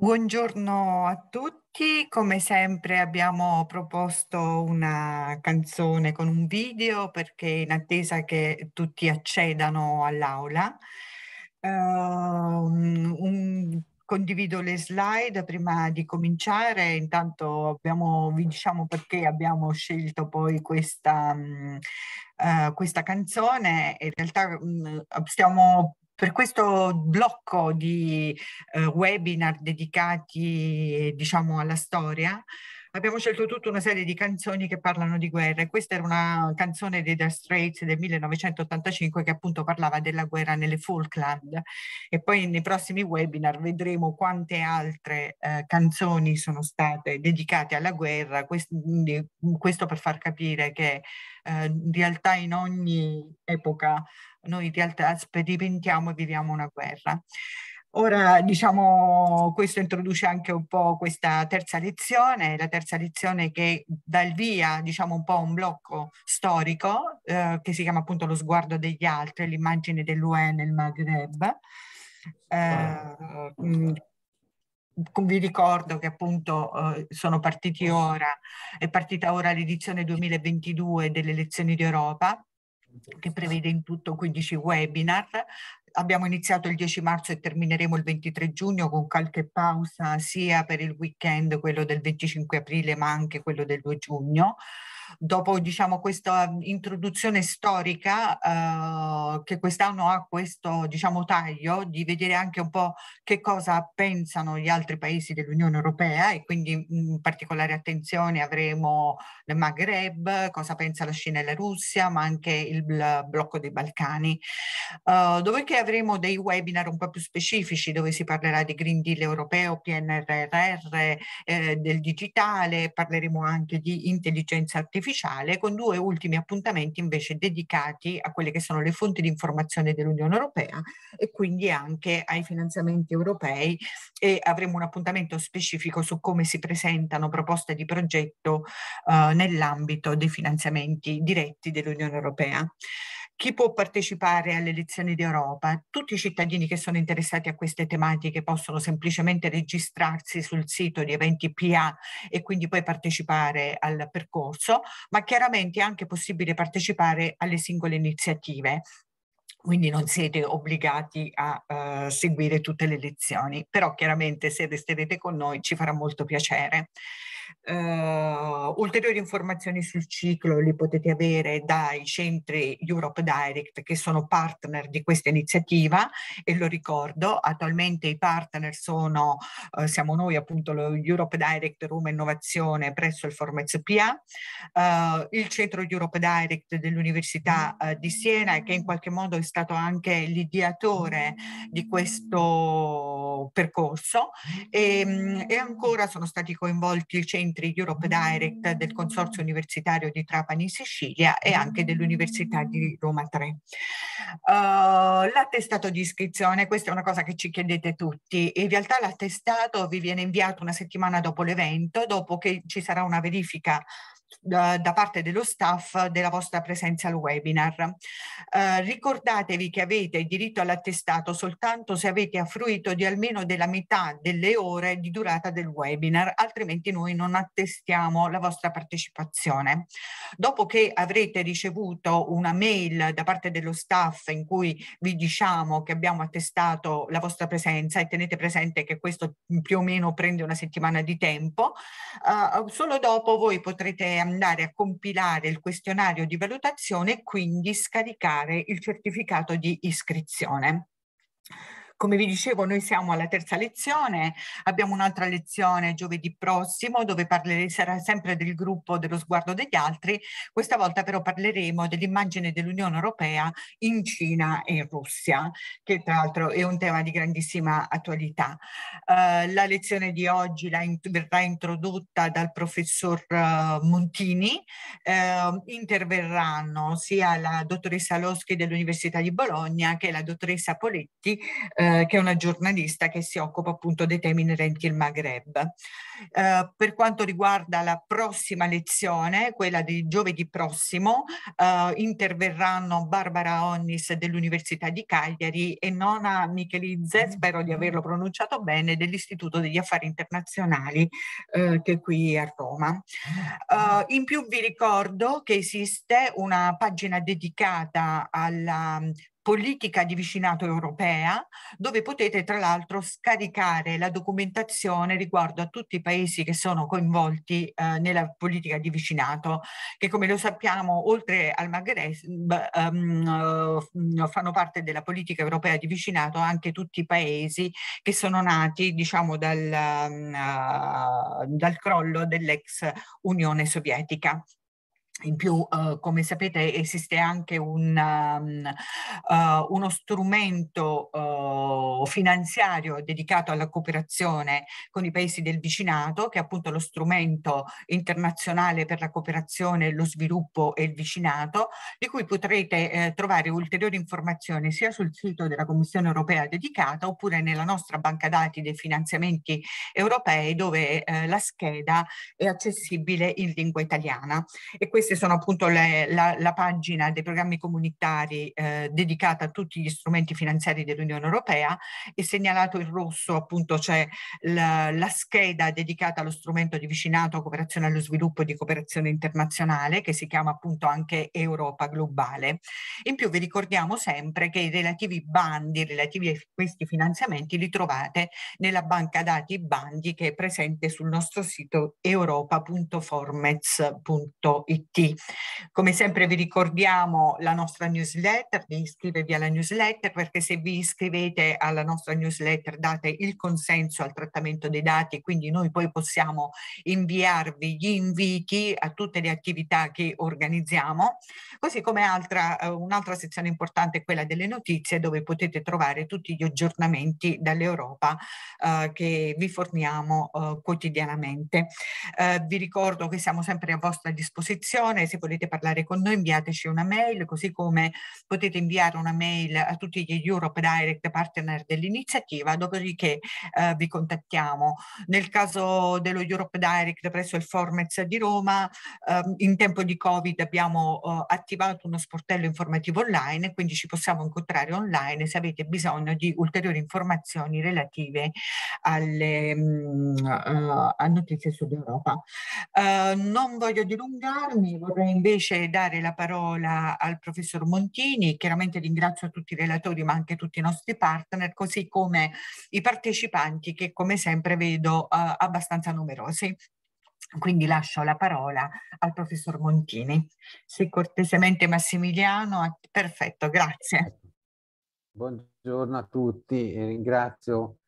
Buongiorno a tutti, come sempre abbiamo proposto una canzone con un video perché in attesa che tutti accedano all'aula. Uh, ehm, un, un, condivido le slide prima di cominciare, intanto abbiamo, vi diciamo perché abbiamo scelto poi questa, um, uh, questa canzone, in realtà um, stiamo per questo blocco di eh, webinar dedicati diciamo, alla storia abbiamo scelto tutta una serie di canzoni che parlano di guerra e questa era una canzone dei The Straits del 1985 che appunto parlava della guerra nelle Falkland e poi nei prossimi webinar vedremo quante altre eh, canzoni sono state dedicate alla guerra, Quest questo per far capire che eh, in realtà in ogni epoca noi in realtà sperimentiamo e viviamo una guerra. Ora, diciamo, questo introduce anche un po' questa terza lezione, la terza lezione che dà il via, diciamo, un po' a un blocco storico eh, che si chiama appunto lo sguardo degli altri, l'immagine dell'UE nel Maghreb. Eh, mm, vi ricordo che appunto eh, sono partiti ora, è partita ora l'edizione 2022 delle elezioni d'Europa che prevede in tutto 15 webinar. Abbiamo iniziato il 10 marzo e termineremo il 23 giugno con qualche pausa sia per il weekend, quello del 25 aprile, ma anche quello del 2 giugno dopo diciamo, questa introduzione storica eh, che quest'anno ha questo diciamo, taglio di vedere anche un po' che cosa pensano gli altri paesi dell'Unione Europea e quindi in mm, particolare attenzione avremo il Maghreb, cosa pensa la Cina e la Russia, ma anche il blocco dei Balcani, eh, dove che avremo dei webinar un po' più specifici dove si parlerà di Green Deal europeo, PNRR, eh, del digitale, parleremo anche di intelligenza artificiale artificiale, con due ultimi appuntamenti invece dedicati a quelle che sono le fonti di informazione dell'Unione Europea e quindi anche ai finanziamenti europei e avremo un appuntamento specifico su come si presentano proposte di progetto eh, nell'ambito dei finanziamenti diretti dell'Unione Europea chi può partecipare alle elezioni d'Europa? Tutti i cittadini che sono interessati a queste tematiche possono semplicemente registrarsi sul sito di eventi PA e quindi poi partecipare al percorso, ma chiaramente è anche possibile partecipare alle singole iniziative quindi non siete obbligati a uh, seguire tutte le lezioni, però chiaramente se resterete con noi ci farà molto piacere. Uh, ulteriori informazioni sul ciclo li potete avere dai centri Europe Direct che sono partner di questa iniziativa e lo ricordo, attualmente i partner sono, uh, siamo noi appunto lo Europe Direct Roma Innovazione presso il Formez PA, uh, eh, il centro Europe Direct dell'Università di Siena che in qualche modo è stato anche l'ideatore di questo percorso e, um, e ancora sono stati coinvolti il centro centri Europe Direct del Consorzio Universitario di Trapani Sicilia e anche dell'Università di Roma 3. Uh, eh, l'attestato di iscrizione, questa è una cosa che ci chiedete tutti, in realtà l'attestato vi viene inviato una settimana dopo l'evento, dopo che ci sarà una verifica da parte dello staff della vostra presenza al webinar. Eh, ricordatevi che avete diritto all'attestato soltanto se avete affruito di almeno della metà delle ore di durata del webinar, altrimenti noi non attestiamo la vostra partecipazione. Dopo che avrete ricevuto una mail da parte dello staff in cui vi diciamo che abbiamo attestato la vostra presenza e tenete presente che questo più o meno prende una settimana di tempo, eh, solo dopo voi potrete andare a compilare il questionario di valutazione e quindi scaricare il certificato di iscrizione. Come vi dicevo, noi siamo alla terza lezione, abbiamo un'altra lezione giovedì prossimo dove parleremo sarà sempre del gruppo dello sguardo degli altri, questa volta però parleremo dell'immagine dell'Unione Europea in Cina e in Russia, che tra l'altro è un tema di grandissima attualità. Uh, la lezione di oggi int verrà introdotta dal professor uh, Montini, uh, interverranno sia la dottoressa Loschi dell'Università di Bologna che la dottoressa Poletti eh, eh, che è una giornalista che si occupa appunto dei temi inerenti al Maghreb. Eh, per quanto riguarda la prossima lezione, quella di giovedì prossimo, eh, interverranno Barbara Onnis dell'Università di Cagliari e Nona Michelizze, spero di averlo pronunciato bene, dell'Istituto degli Affari Internazionali eh, che è qui a Roma. Eh, in più vi ricordo che esiste una pagina dedicata alla politica di vicinato europea, dove potete tra l'altro scaricare la documentazione riguardo a tutti i paesi che sono coinvolti eh, nella politica di vicinato, che come lo sappiamo oltre al Maghreb ehm, eh, fanno parte della politica europea di vicinato anche tutti i paesi che sono nati diciamo dal, uh, dal crollo dell'ex Unione Sovietica. In più, eh, come sapete, esiste anche un, um, uh, uno strumento uh, finanziario dedicato alla cooperazione con i paesi del vicinato, che è appunto lo strumento internazionale per la cooperazione, lo sviluppo e il vicinato, di cui potrete eh, trovare ulteriori informazioni sia sul sito della Commissione europea dedicata oppure nella nostra banca dati dei finanziamenti europei dove eh, la scheda è accessibile in lingua italiana. E questo queste sono appunto le, la, la, pagina dei programmi comunitari eh, dedicata a tutti gli strumenti finanziari dell'Unione Europea e segnalato in rosso appunto c'è la, la, scheda dedicata allo strumento di vicinato, cooperazione allo sviluppo e di cooperazione internazionale che si chiama appunto anche Europa Globale. In più vi ricordiamo sempre che i relativi bandi, relativi a questi finanziamenti li trovate nella banca dati bandi che è presente sul nostro sito europa.formez.it tutti. Come sempre vi ricordiamo la nostra newsletter, di iscrivervi alla newsletter perché se vi iscrivete alla nostra newsletter date il consenso al trattamento dei dati e quindi noi poi possiamo inviarvi gli inviti a tutte le attività che organizziamo, così come altra, eh, un'altra sezione importante è quella delle notizie dove potete trovare tutti gli aggiornamenti dall'Europa eh, che vi forniamo eh, quotidianamente. Eh, vi ricordo che siamo sempre a vostra disposizione persone, se volete parlare con noi inviateci una mail, così come potete inviare una mail a tutti gli Europe Direct partner dell'iniziativa, dopodiché eh, vi contattiamo. Nel caso dello Europe Direct presso il Formez di Roma, eh, in tempo di Covid abbiamo eh, attivato uno sportello informativo online, quindi ci possiamo incontrare online se avete bisogno di ulteriori informazioni relative alle mh, mm, eh, uh, a notizie sull'Europa. Uh, non voglio dilungarmi, quindi vorrei invece dare la parola al professor Montini, chiaramente ringrazio tutti i relatori ma anche tutti i nostri partner, così come i partecipanti che come sempre vedo eh, abbastanza numerosi. Quindi lascio la parola al professor Montini. Se cortesemente Massimiliano, ah, perfetto, grazie. Buongiorno a tutti, ringrazio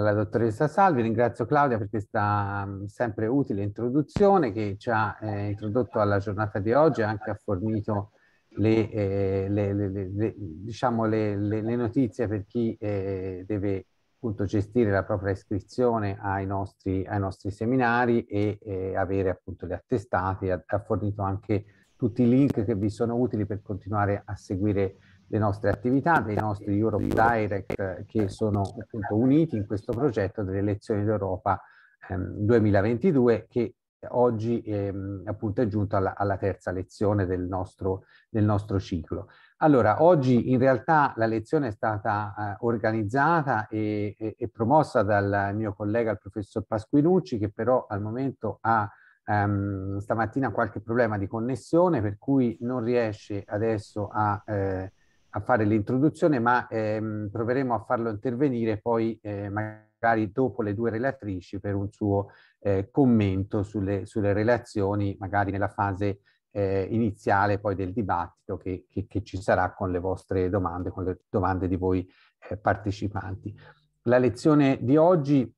la dottoressa Salvi, ringrazio Claudia per questa mm, sempre utile introduzione che ci ha eh, introdotto alla giornata di oggi e anche ha fornito le, eh, le, le, le diciamo notizie per chi eh, deve appunto gestire la propria iscrizione ai nostri, ai nostri seminari e eh, avere appunto gli attestati, ha, ha fornito anche tutti i link che vi sono utili per continuare a seguire le nostre attività, dei nostri Europe Direct che sono appunto uniti in questo progetto delle elezioni d'Europa ehm, 2022 che oggi ehm, appunto è giunto alla, alla terza lezione del nostro, del nostro, ciclo. Allora, oggi in realtà la lezione è stata eh, organizzata e, e, e, promossa dal mio collega, il professor Pasquinucci, che però al momento ha ehm, stamattina qualche problema di connessione, per cui non riesce adesso a... Eh, a fare l'introduzione, ma ehm, proveremo a farlo intervenire poi eh, magari dopo le due relatrici per un suo eh, commento sulle, sulle, relazioni, magari nella fase eh, iniziale poi del dibattito che, che, che, ci sarà con le vostre domande, con le domande di voi eh, partecipanti. La lezione di oggi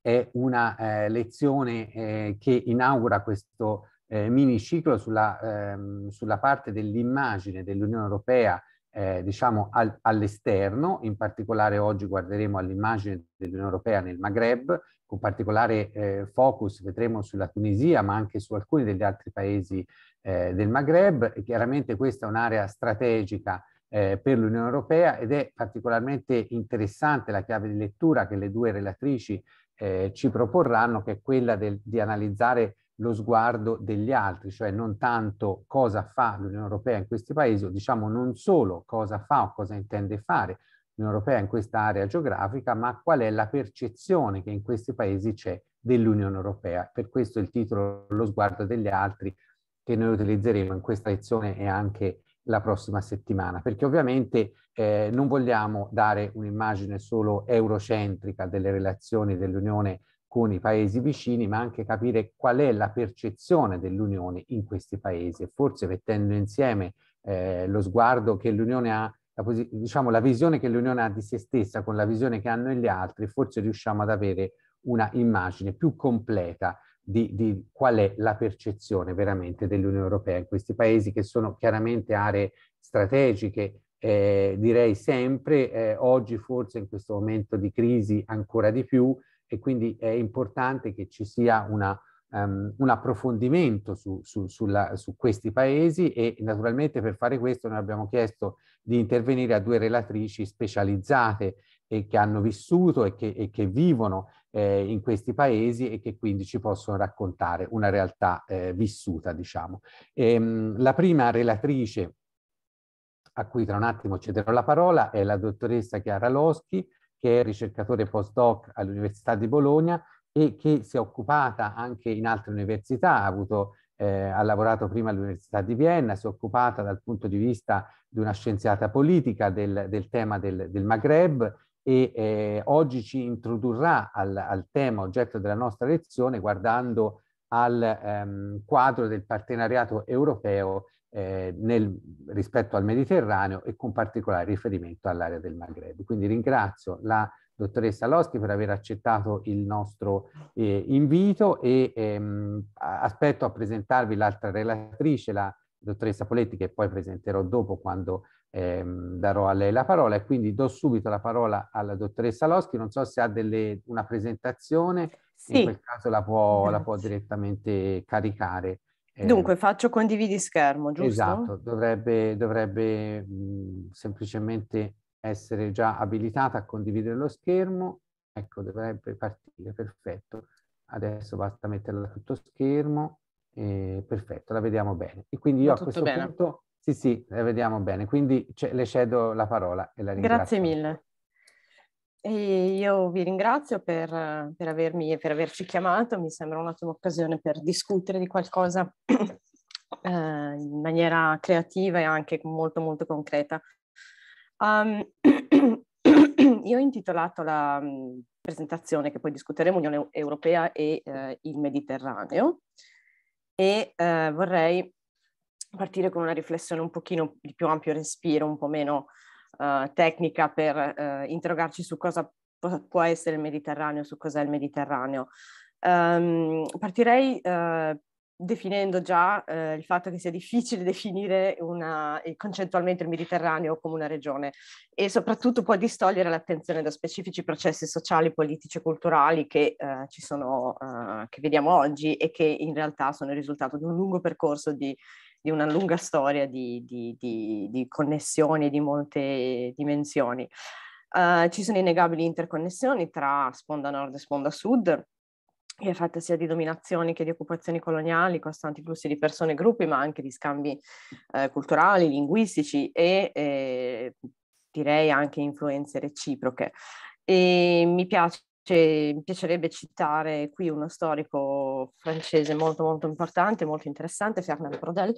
è una eh, lezione eh, che inaugura questo eh, miniciclo sulla, ehm, sulla parte dell'immagine dell'Unione Europea eh, diciamo al, all'esterno, in particolare oggi guarderemo all'immagine dell'Unione Europea nel Maghreb, con particolare eh, focus vedremo sulla Tunisia ma anche su alcuni degli altri paesi eh, del Maghreb e chiaramente questa è un'area strategica eh, per l'Unione Europea ed è particolarmente interessante la chiave di lettura che le due relatrici eh, ci proporranno che è quella del, di analizzare lo sguardo degli altri, cioè non tanto cosa fa l'Unione Europea in questi paesi, o diciamo non solo cosa fa o cosa intende fare l'Unione Europea in questa area geografica, ma qual è la percezione che in questi paesi c'è dell'Unione Europea. Per questo il titolo Lo sguardo degli altri che noi utilizzeremo in questa lezione e anche la prossima settimana, perché ovviamente eh, non vogliamo dare un'immagine solo eurocentrica delle relazioni dell'Unione Europea con i paesi vicini, ma anche capire qual è la percezione dell'Unione in questi paesi e forse mettendo insieme eh, lo sguardo che l'Unione ha, la, diciamo la visione che l'Unione ha di se stessa con la visione che hanno gli altri, forse riusciamo ad avere una immagine più completa di, di qual è la percezione veramente dell'Unione Europea in questi paesi che sono chiaramente aree strategiche, eh, direi sempre, eh, oggi forse in questo momento di crisi ancora di più, e quindi è importante che ci sia una, um, un approfondimento su, su, sulla, su, questi paesi e naturalmente per fare questo noi abbiamo chiesto di intervenire a due relatrici specializzate e che hanno vissuto e che, e che vivono eh, in questi paesi e che quindi ci possono raccontare una realtà eh, vissuta, diciamo. E, ehm, mh, la prima relatrice a cui tra un attimo cederò la parola è la dottoressa Chiara Loschi, che è ricercatore postdoc all'Università di Bologna e che si è occupata anche in altre università, ha, avuto, eh, ha lavorato prima all'Università di Vienna, si è occupata dal punto di vista di una scienziata politica del, del tema del, del, Maghreb e eh, oggi ci introdurrà al, al, tema oggetto della nostra lezione guardando al ehm, quadro del partenariato europeo eh, nel, rispetto al Mediterraneo e con particolare riferimento all'area del Maghreb. Quindi ringrazio la dottoressa Loschi per aver accettato il nostro eh, invito e ehm, aspetto a presentarvi l'altra relatrice, la dottoressa Poletti, che poi presenterò dopo quando ehm, darò a lei la parola e quindi do subito la parola alla dottoressa Loschi. Non so se ha delle, una presentazione, sì. in quel caso la può, la può direttamente caricare Dunque, ehm faccio condividi schermo, giusto? Esatto, dovrebbe, dovrebbe mh, mhmm, semplicemente essere già abilitata a condividere lo schermo. Ecco, dovrebbe partire, perfetto. Adesso basta metterla tutto schermo, eh, perfetto, la vediamo bene. E quindi io a questo bene. punto... Sì, sì, la vediamo bene. Quindi le cedo la parola e la ringrazio. Grazie mille. E io vi ringrazio per, per, avermi, per, averci chiamato, mi sembra un'ottima occasione per discutere di qualcosa eh, in maniera creativa e anche molto molto concreta. Um, io ho intitolato la mm, presentazione che poi discuteremo Unione Europea e eh, il Mediterraneo e eh, vorrei partire con una riflessione un pochino di più ampio respiro, un po' meno eh, tecnica per uh, interrogarci su cosa po- può essere il Mediterraneo, su cos'è il Mediterraneo. Um, partirei uh, definendo già eh, il fatto che sia difficile definire una, concettualmente il Mediterraneo come una regione e soprattutto può distogliere l'attenzione da specifici processi sociali, politici e culturali che, eh, ci sono, eh, che vediamo oggi e che in realtà sono il risultato di un lungo percorso di di una lunga storia di, di, di, di connessioni di molte dimensioni. Uh, ci sono innegabili interconnessioni tra sponda nord e sponda sud, che è fatta sia di dominazioni che di occupazioni coloniali, costanti flussi di persone e gruppi, ma anche di scambi eh, culturali, linguistici e eh, direi anche influenze reciproche. E mi piace cioè, mi piacerebbe citare qui uno storico francese molto molto importante, molto interessante, Fernand Prodel,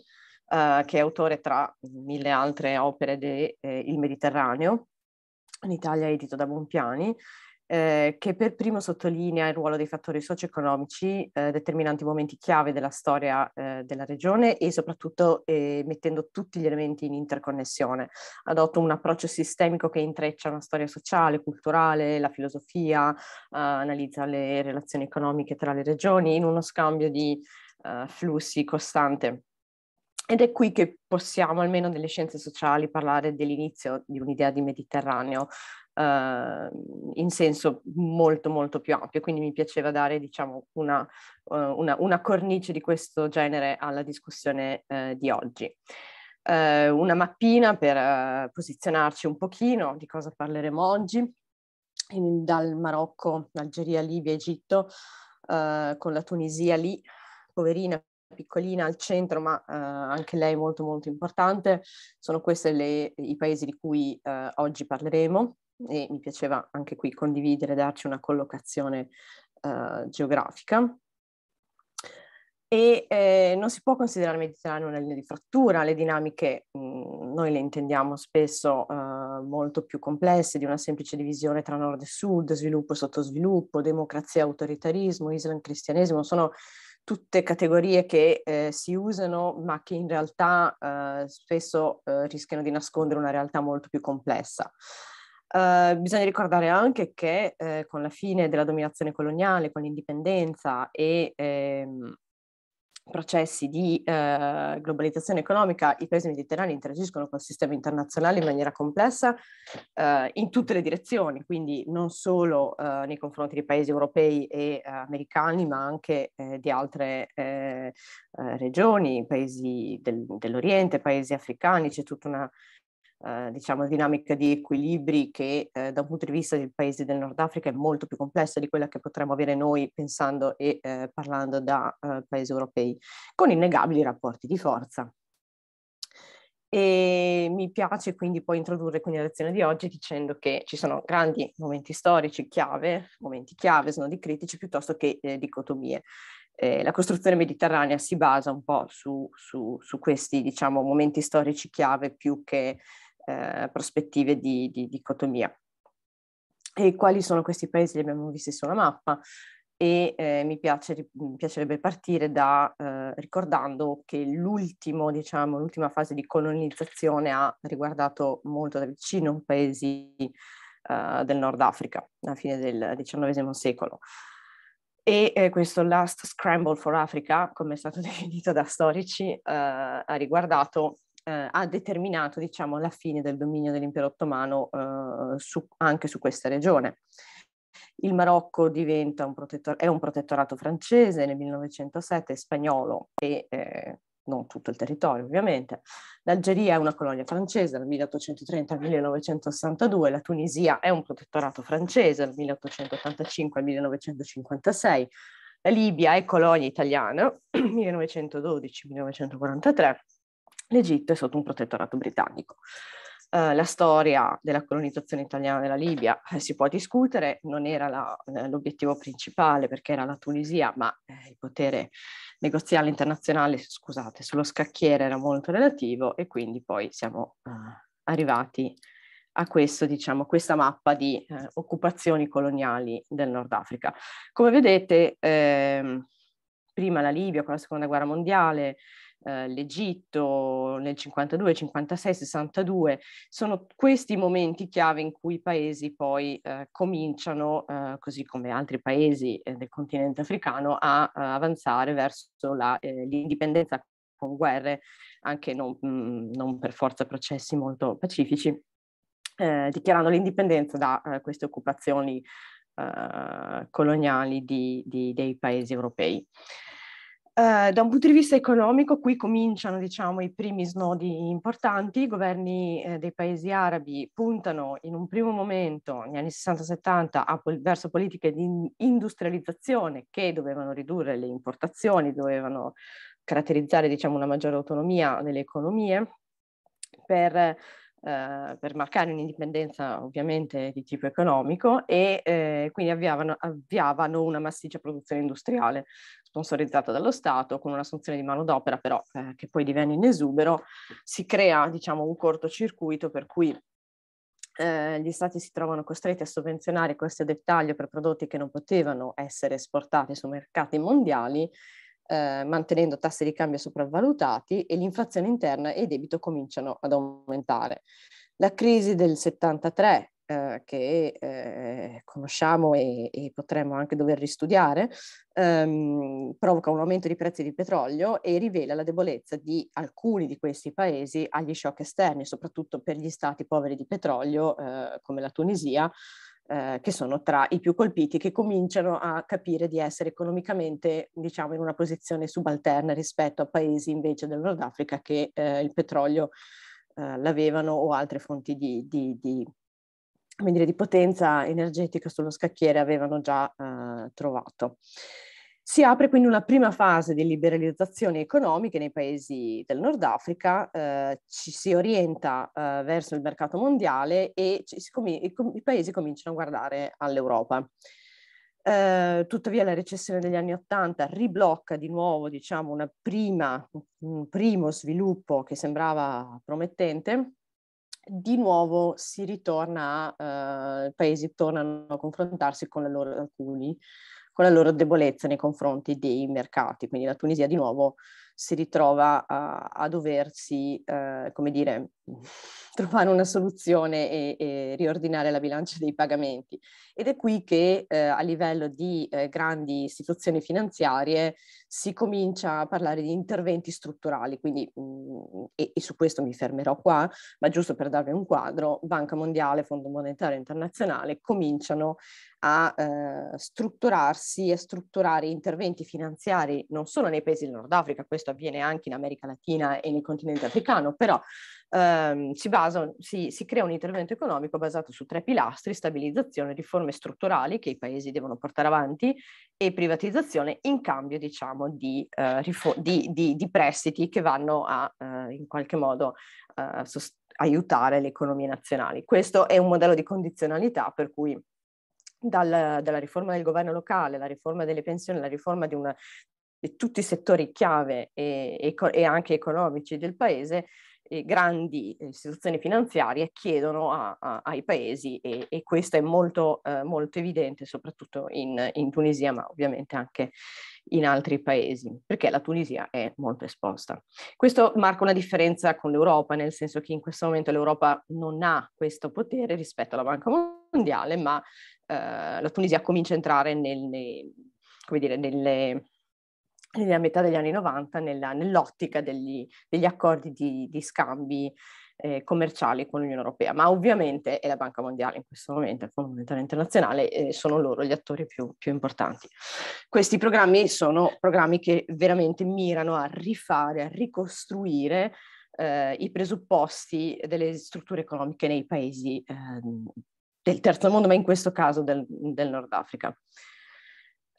eh, che è autore tra mille altre opere del eh, Mediterraneo, in Italia edito da Bonpiani, eh, che per primo sottolinea il ruolo dei fattori socio-economici, eh, determinanti momenti chiave della storia eh, della regione e soprattutto eh, mettendo tutti gli elementi in interconnessione. Adotta un approccio sistemico che intreccia una storia sociale, culturale, la filosofia, eh, analizza le relazioni economiche tra le regioni in uno scambio di eh, flussi costante. Ed è qui che possiamo, almeno nelle scienze sociali, parlare dell'inizio di un'idea di Mediterraneo, uh, in senso molto molto più ampio, quindi mi piaceva dare diciamo, una, uh, una, una, cornice di questo genere alla discussione uh, di oggi. Eh, una mappina per posizionarci un pochino di cosa parleremo oggi, in, dal Marocco, Algeria, Libia, Egitto, con la Tunisia lì, poverina, piccolina al centro, ma eh, anche lei molto molto importante. Sono questi i paesi di cui eh, oggi parleremo e mi piaceva anche qui condividere, darci una collocazione uh, geografica. E eh, non si può considerare il Mediterraneo una linea di frattura, le dinamiche mh, mm, noi le intendiamo spesso uh, molto più complesse di una semplice divisione tra nord e sud, sviluppo e sottosviluppo, democrazia e autoritarismo, islam e cristianesimo, sono tutte categorie che eh, si usano ma che in realtà eh, spesso eh, rischiano di nascondere una realtà molto più complessa. Uh, bisogna ricordare anche che eh, con la fine della dominazione coloniale, con l'indipendenza e ehm, processi di eh, globalizzazione economica, i paesi mediterranei interagiscono col sistema internazionale in maniera complessa eh, in tutte le direzioni, quindi non solo ehm, nei confronti di paesi europei e ehm, americani, ma anche di altre regioni, paesi del, dell'Oriente, paesi africani, c'è tutta una eh, diciamo, dinamica di equilibri che eh, da un punto di vista dei paesi del Nord Africa è molto più complessa di quella che potremmo avere noi pensando e eh, parlando da eh, paesi europei, con innegabili rapporti di forza. E mi piace quindi poi introdurre quindi la lezione di oggi dicendo che ci sono grandi momenti storici chiave, momenti chiave, sono di critici piuttosto che eh, dicotomie. Eh, la costruzione mediterranea si basa un po' su, su, su questi diciamo, momenti storici chiave più che eh, prospettive di, di, dicotomia. E quali sono questi paesi? Li abbiamo visti sulla mappa e eh, mi, piace, mi, piacerebbe partire da eh, ricordando che l'ultimo, diciamo, l'ultima fase di colonizzazione ha riguardato molto da vicino paesi eh, del Nord Africa, alla fine del XIX secolo. E eh, questo Last Scramble for Africa, come è stato definito da storici, eh, ha riguardato eh, ha determinato diciamo, la fine del dominio dell'impero ottomano eh, su, anche su questa regione. Il Marocco un protettor- è un protettorato francese nel 1907, spagnolo e eh, non tutto il territorio ovviamente. L'Algeria è una colonia francese dal 1830 al 1962, la Tunisia è un protettorato francese dal 1885 al 1956, la Libia è colonia italiana 1912-1943 l'Egitto è sotto un protettorato britannico. Uh, la storia della colonizzazione italiana della Libia eh, si può discutere, non era la, eh, l'obiettivo principale perché era la Tunisia, ma eh, il potere negoziale internazionale, scusate, sullo scacchiere era molto relativo e quindi poi siamo uh, arrivati a questo, diciamo, questa mappa di eh, occupazioni coloniali del Nord Africa. Come vedete, ehm, prima la Libia con la Seconda Guerra Mondiale, eh, l'Egitto nel 52, 56, 62, sono questi momenti chiave in cui i paesi poi eh, cominciano, eh, così come altri paesi eh, del continente africano, a, a eh, avanzare verso la, l'indipendenza con guerre, anche non, mh, mm, non per forza processi molto pacifici, eh, dichiarando l'indipendenza da eh, queste occupazioni eh, coloniali di, di, dei paesi europei. Eh, da un punto di vista economico, qui cominciano diciamo, i primi snodi importanti. I governi eh, dei paesi arabi puntano in un primo momento, negli anni 60-70, pol- verso politiche di industrializzazione che dovevano ridurre le importazioni, dovevano caratterizzare diciamo, una maggiore autonomia delle economie per eh, per marcare un'indipendenza ovviamente di tipo economico e eh, quindi avviavano, avviavano, una massiccia produzione industriale sponsorizzata dallo Stato con un'assunzione di manodopera però eh, che poi divenne in esubero, si crea diciamo un cortocircuito per cui eh, gli stati si trovano costretti a sovvenzionare questi a dettaglio per prodotti che non potevano essere esportati su mercati mondiali eh, mantenendo tassi di cambio sopravvalutati e l'inflazione interna e il debito cominciano ad aumentare. La crisi del 73 eh, che eh, conosciamo e, e, potremmo anche dover ristudiare, ehm, provoca un aumento dei prezzi di petrolio e rivela la debolezza di alcuni di questi paesi agli shock esterni, soprattutto per gli stati poveri di petrolio eh, come la Tunisia, eh, che sono tra i più colpiti, che cominciano a capire di essere economicamente, diciamo, in una posizione subalterna rispetto a paesi invece del Nord Africa che eh, il petrolio eh, l'avevano o altre fonti di, di, di, dire, di, potenza energetica sullo scacchiere avevano già eh, trovato. Si apre quindi una prima fase di liberalizzazione economica nei paesi del Nord Africa, eh, ci si orienta eh, verso il mercato mondiale e com- i, com- i, paesi cominciano a guardare all'Europa. Eh, tuttavia la recessione degli anni Ottanta riblocca di nuovo diciamo, prima, un primo sviluppo che sembrava promettente, di nuovo si ritorna, eh, i paesi tornano a confrontarsi con la loro alcuni con la loro debolezza nei confronti dei mercati. Quindi la Tunisia di nuovo si ritrova a, a doversi, eh, come dire, trovare una soluzione e, e, riordinare la bilancia dei pagamenti. Ed è qui che eh, a livello di eh, grandi istituzioni finanziarie si comincia a parlare di interventi strutturali, quindi, mh, mm, e, e, su questo mi fermerò qua, ma giusto per darvi un quadro, Banca Mondiale, Fondo Monetario Internazionale cominciano a eh, strutturarsi e strutturare interventi finanziari non solo nei paesi del Nord Africa, questo avviene anche in America Latina e nel continente africano, però ehm, si, basa, si, si crea un intervento economico basato su tre pilastri, stabilizzazione, riforme strutturali che i paesi devono portare avanti e privatizzazione in cambio diciamo di, eh, rifo- di, di, di prestiti che vanno a eh, in qualche modo eh, sost- aiutare le economie nazionali. Questo è un modello di condizionalità per cui dal, dalla riforma del governo locale, la riforma delle pensioni, la riforma di, una, di tutti i settori chiave e, e, e anche economici del paese, eh, grandi istituzioni finanziarie chiedono a, a, ai paesi e, e, questo è molto, eh, molto evidente soprattutto in, in, Tunisia ma ovviamente anche in altri paesi perché la Tunisia è molto esposta. Questo marca una differenza con l'Europa nel senso che in questo momento l'Europa non ha questo potere rispetto alla Banca Mondiale ma eh, la Tunisia comincia a entrare nel, nei, come dire, nelle nella metà degli anni 90 nella, nell'ottica degli, degli, accordi di, di scambi eh, commerciali con l'Unione Europea, ma ovviamente è la Banca Mondiale in questo momento, il Fondo Monetario Internazionale, eh, sono loro gli attori più, più, importanti. Questi programmi sono programmi che veramente mirano a rifare, a ricostruire eh, i presupposti delle strutture economiche nei paesi ehm, del terzo mondo, ma in questo caso del, del Nord Africa.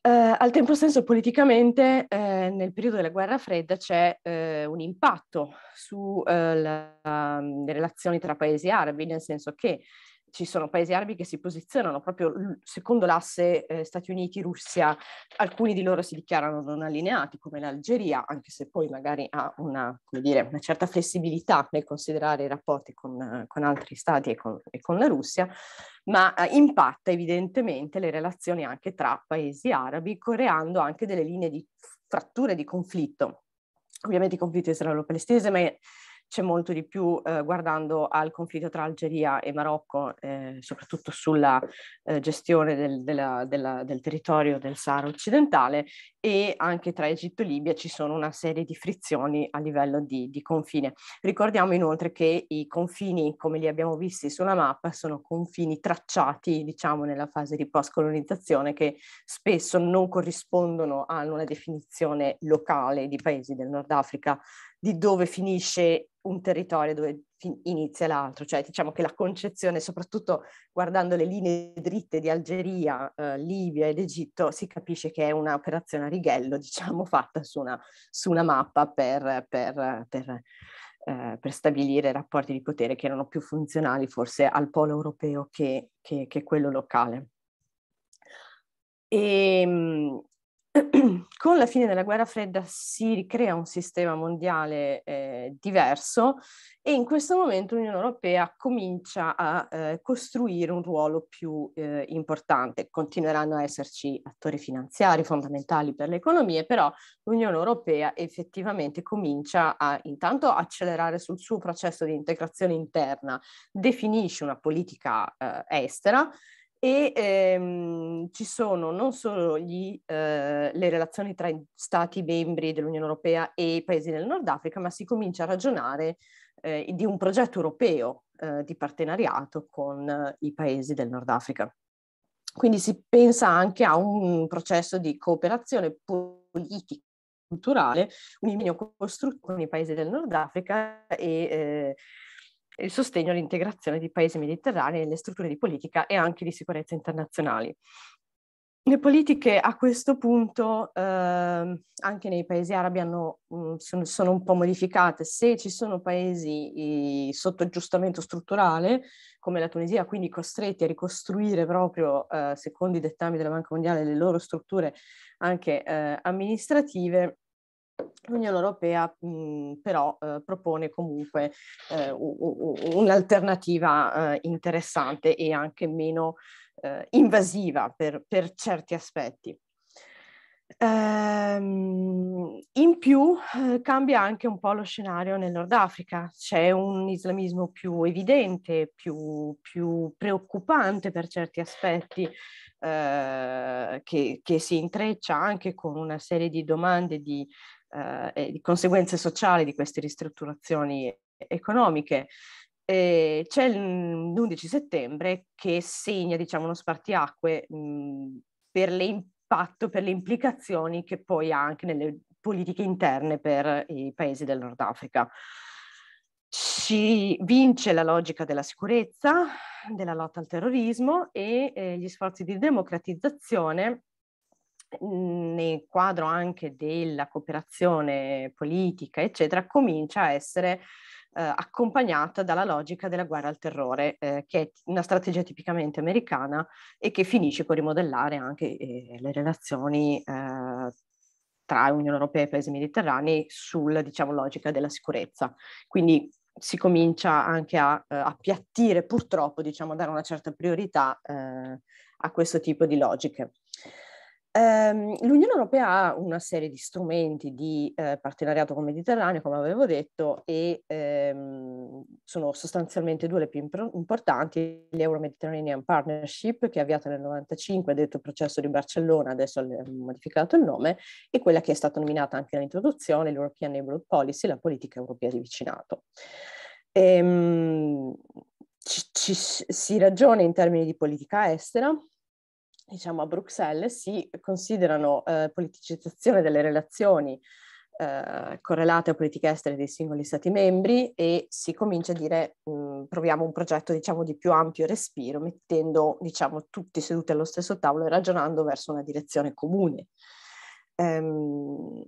Eh, al tempo stesso politicamente eh, nel periodo della guerra fredda c'è eh, un impatto sulle eh, mm, relazioni tra paesi arabi, nel senso che ci sono paesi arabi che si posizionano proprio secondo l'asse eh, Stati Uniti-Russia, alcuni di loro si dichiarano non allineati come l'Algeria, anche se poi magari ha una, dire, una certa flessibilità nel considerare i rapporti con, con altri stati e con, e con, la Russia, ma eh, impatta evidentemente le relazioni anche tra paesi arabi, creando anche delle linee di frattura e di conflitto. Ovviamente i conflitti israelo-palestinesi, ma c'è molto di più eh, guardando al conflitto tra Algeria e Marocco, eh, soprattutto sulla eh, gestione del, della, della, del, territorio del Sahara occidentale e anche tra Egitto e Libia ci sono una serie di frizioni a livello di, di confine. Ricordiamo inoltre che i confini, come li abbiamo visti sulla mappa, sono confini tracciati, diciamo, nella fase di post-colonizzazione che spesso non corrispondono a una definizione locale di paesi del Nord Africa di dove finisce un territorio, dove inizia l'altro, cioè diciamo che la concezione, soprattutto guardando le linee dritte di Algeria, eh, Libia ed Egitto, si capisce che è un'operazione a righello, diciamo, fatta su una, su una mappa per, per, per, eh, per, stabilire rapporti di potere che erano più funzionali forse al polo europeo che, che, che quello locale. E, ehm, con la fine della guerra fredda si ricrea un sistema mondiale eh, diverso e in questo momento l'Unione Europea comincia a eh, costruire un ruolo più eh, importante. Continueranno a esserci attori finanziari fondamentali per le economie, però l'Unione Europea effettivamente comincia a intanto accelerare sul suo processo di integrazione interna, definisce una politica eh, estera e ehm, ci sono non solo gli, eh, le relazioni tra stati membri dell'Unione Europea e i paesi del Nord Africa, ma si comincia a ragionare eh, di un progetto europeo eh, di partenariato con i paesi del Nord Africa. Quindi si pensa anche a un processo di cooperazione politica culturale, un impegno costruttivo con i paesi del Nord Africa e eh, il sostegno all'integrazione di paesi mediterranei nelle strutture di politica e anche di sicurezza internazionali. Le politiche a questo punto eh, anche nei paesi arabi hanno, mm, sono, sono, un po' modificate. Se ci sono paesi eh, sotto aggiustamento strutturale, come la Tunisia, quindi costretti a ricostruire proprio eh, secondo i dettami della Banca Mondiale le loro strutture anche eh, amministrative, L'Unione Europea mh, mhmm, però eh, propone comunque eh, un'alternativa eh, interessante e anche meno eh, invasiva per, per, certi aspetti. Ehm, in più eh, cambia anche un po' lo scenario nel Nord Africa, c'è un islamismo più evidente, più, più preoccupante per certi aspetti, eh, che, che, si intreccia anche con una serie di domande di eh, e di conseguenze sociali di queste ristrutturazioni economiche. Eh, c'è l'11 settembre che segna diciamo, uno spartiacque mh, per l'impatto, per le implicazioni che poi ha anche nelle politiche interne per i paesi del Nord Africa. Ci vince la logica della sicurezza, della lotta al terrorismo e eh, gli sforzi di democratizzazione Mhmm, nel quadro anche della cooperazione politica, eccetera, comincia a essere eh, accompagnata dalla logica della guerra al terrore, eh, che è una strategia tipicamente americana e che finisce con rimodellare anche eh, le relazioni eh, tra Unione Europea e paesi mediterranei sulla diciamo, logica della sicurezza. Quindi si comincia anche a eh, appiattire, purtroppo, diciamo, a dare una certa priorità eh, a questo tipo di logiche. Ehm, L'Unione Europea ha una serie di strumenti di eh, partenariato con il Mediterraneo, come avevo detto, e ehm, sono sostanzialmente due le più impor- importanti, l'Euro-Mediterranean Partnership, che è avviata nel 1995, detto processo di Barcellona, adesso hanno modificato il nome, e quella che è stata nominata anche nell'introduzione, l'European Neighborhood Policy, la politica europea di vicinato. Ehm, ci, ci, si ragiona in termini di politica estera, diciamo, a Bruxelles si considerano eh, politicizzazione delle relazioni eh, correlate a politiche estere dei singoli Stati membri e si comincia a dire mh, mm, proviamo un progetto diciamo, di più ampio respiro, mettendo diciamo, tutti seduti allo stesso tavolo e ragionando verso una direzione comune. Um,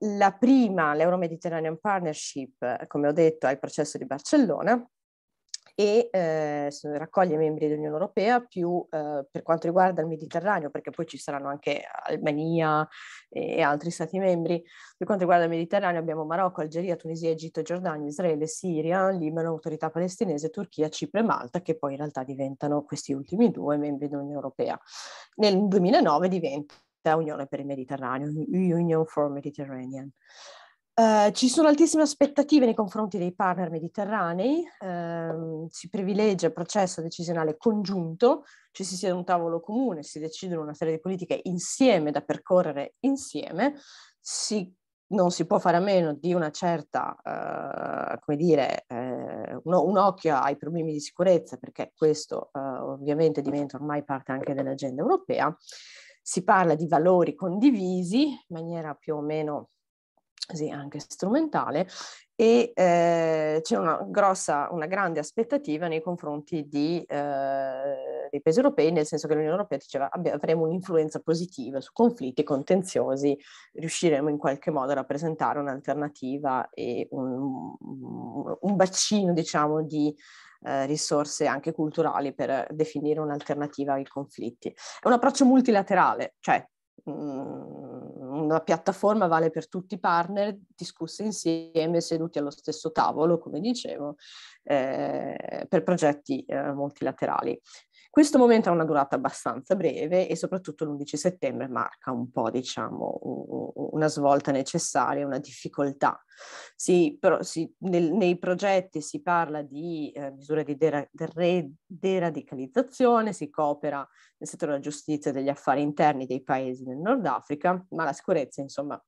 la prima, l'Euro-Mediterranean Partnership, eh, come ho detto, è il processo di Barcellona, e eh, raccoglie membri dell'Unione Europea più eh, per quanto riguarda il Mediterraneo, perché poi ci saranno anche Albania e, e altri stati membri. Per quanto riguarda il Mediterraneo abbiamo Marocco, Algeria, Tunisia, Egitto, Giordania, Israele, Siria, Libano, Autorità Palestinese, Turchia, Cipro e Malta, che poi in realtà diventano questi ultimi due membri dell'Unione Europea. Nel 2009 diventa Unione per il Mediterraneo, Union for Mediterranean. Ehm, ci sono altissime aspettative nei confronti dei partner mediterranei, uh, si privilegia il processo decisionale congiunto, ci si siede a un tavolo comune, si decidono una serie di politiche insieme da percorrere insieme, si, non si può fare a meno di una certa, uh, come dire, un, un, occhio ai problemi di sicurezza, perché questo ovviamente diventa ormai parte anche dell'agenda europea. Si parla di valori condivisi in maniera più o meno sì, anche strumentale, e eh, c'è una grossa, una grande aspettativa nei confronti di, eh, dei paesi europei, nel senso che l'Unione Europea diceva abbi- avremo un'influenza positiva su conflitti contenziosi, riusciremo in qualche modo a rappresentare un'alternativa e un, un bacino, diciamo, di eh, risorse anche culturali per definire un'alternativa ai conflitti. È un approccio multilaterale, cioè Mm, una piattaforma vale per tutti i partner discussi insieme, seduti allo stesso tavolo, come dicevo, eh, per progetti eh, multilaterali. Questo momento ha una durata abbastanza breve e soprattutto l'11 settembre marca un po', diciamo, una svolta necessaria, una difficoltà. Si, però, si, nel, nei progetti si parla di eh, misure di dera, de, deradicalizzazione, si coopera nel settore della giustizia e degli affari interni dei paesi del Nord Africa, ma la sicurezza, insomma,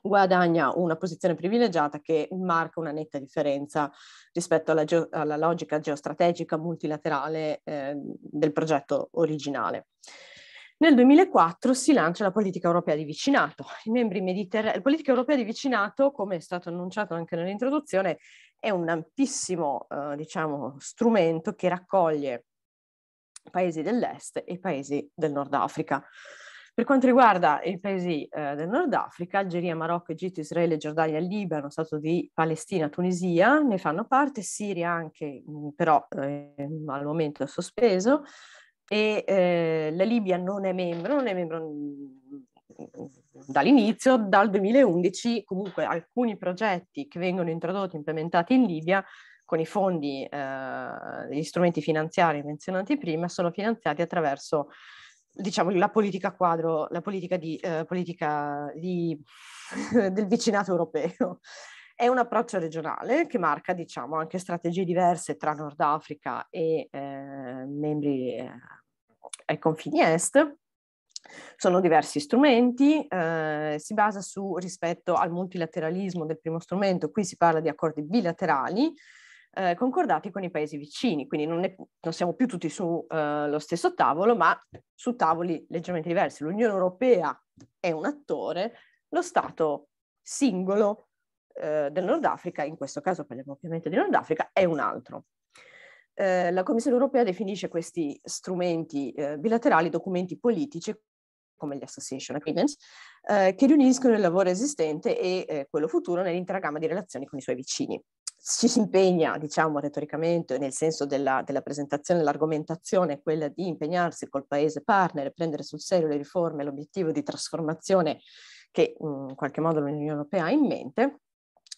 guadagna una posizione privilegiata che marca una netta differenza rispetto alla, ge- alla logica geostrategica multilaterale eh, del progetto originale. Nel 2004 si lancia la politica europea di vicinato. Mediter- la politica europea di vicinato, come è stato annunciato anche nell'introduzione, è un ampissimo eh, diciamo, strumento che raccoglie paesi dell'est e paesi del nord Africa. Per quanto riguarda i paesi eh, del Nord Africa, Algeria, Marocco, Egitto, Israele, Giordania, Libano, Stato di Palestina, Tunisia, ne fanno parte, Siria anche, mm, però eh, al momento è sospeso, e eh, la Libia non è membro, non è membro mm, dall'inizio, dal 2011 comunque alcuni progetti che vengono introdotti, implementati in Libia con i fondi, eh, gli strumenti finanziari menzionati prima, sono finanziati attraverso diciamo, la politica quadro, la politica, di, eh, politica di, del vicinato europeo. È un approccio regionale che marca diciamo, anche strategie diverse tra Nord Africa e eh, membri eh, ai confini est. Sono diversi strumenti, eh, si basa su rispetto al multilateralismo del primo strumento, qui si parla di accordi bilaterali, eh, concordati con i paesi vicini, quindi non, è, non siamo più tutti sullo eh, stesso tavolo, ma su tavoli leggermente diversi. L'Unione Europea è un attore, lo Stato singolo eh, del Nord Africa, in questo caso parliamo ovviamente di Nord Africa, è un altro. Eh, la Commissione Europea definisce questi strumenti eh, bilaterali documenti politici come gli Association Agreements, eh, che riuniscono il lavoro esistente e eh, quello futuro nell'intera gamma di relazioni con i suoi vicini ci si impegna, diciamo retoricamente, nel senso della, della presentazione, l'argomentazione è quella di impegnarsi col paese partner prendere sul serio le riforme, l'obiettivo di trasformazione che mm, in qualche modo l'Unione Europea ha in mente.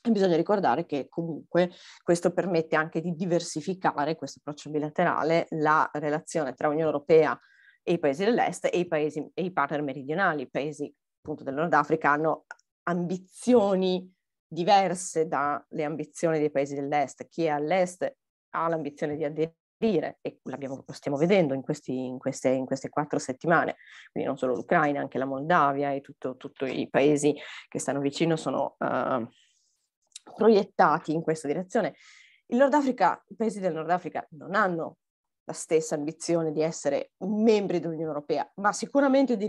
E bisogna ricordare che comunque questo permette anche di diversificare questo approccio bilaterale, la relazione tra Unione Europea e i paesi dell'est e i, paesi, e i partner meridionali, i paesi appunto del Nord Africa hanno ambizioni diverse dalle ambizioni dei paesi dell'est. Chi è all'est ha l'ambizione di aderire e lo stiamo vedendo in, questi, in, queste, in, queste, quattro settimane, quindi non solo l'Ucraina, anche la Moldavia e tutti i paesi che stanno vicino sono uh, proiettati in questa direzione. Il Nord Africa, i paesi del Nord Africa non hanno la stessa ambizione di essere membri dell'Unione Europea, ma sicuramente di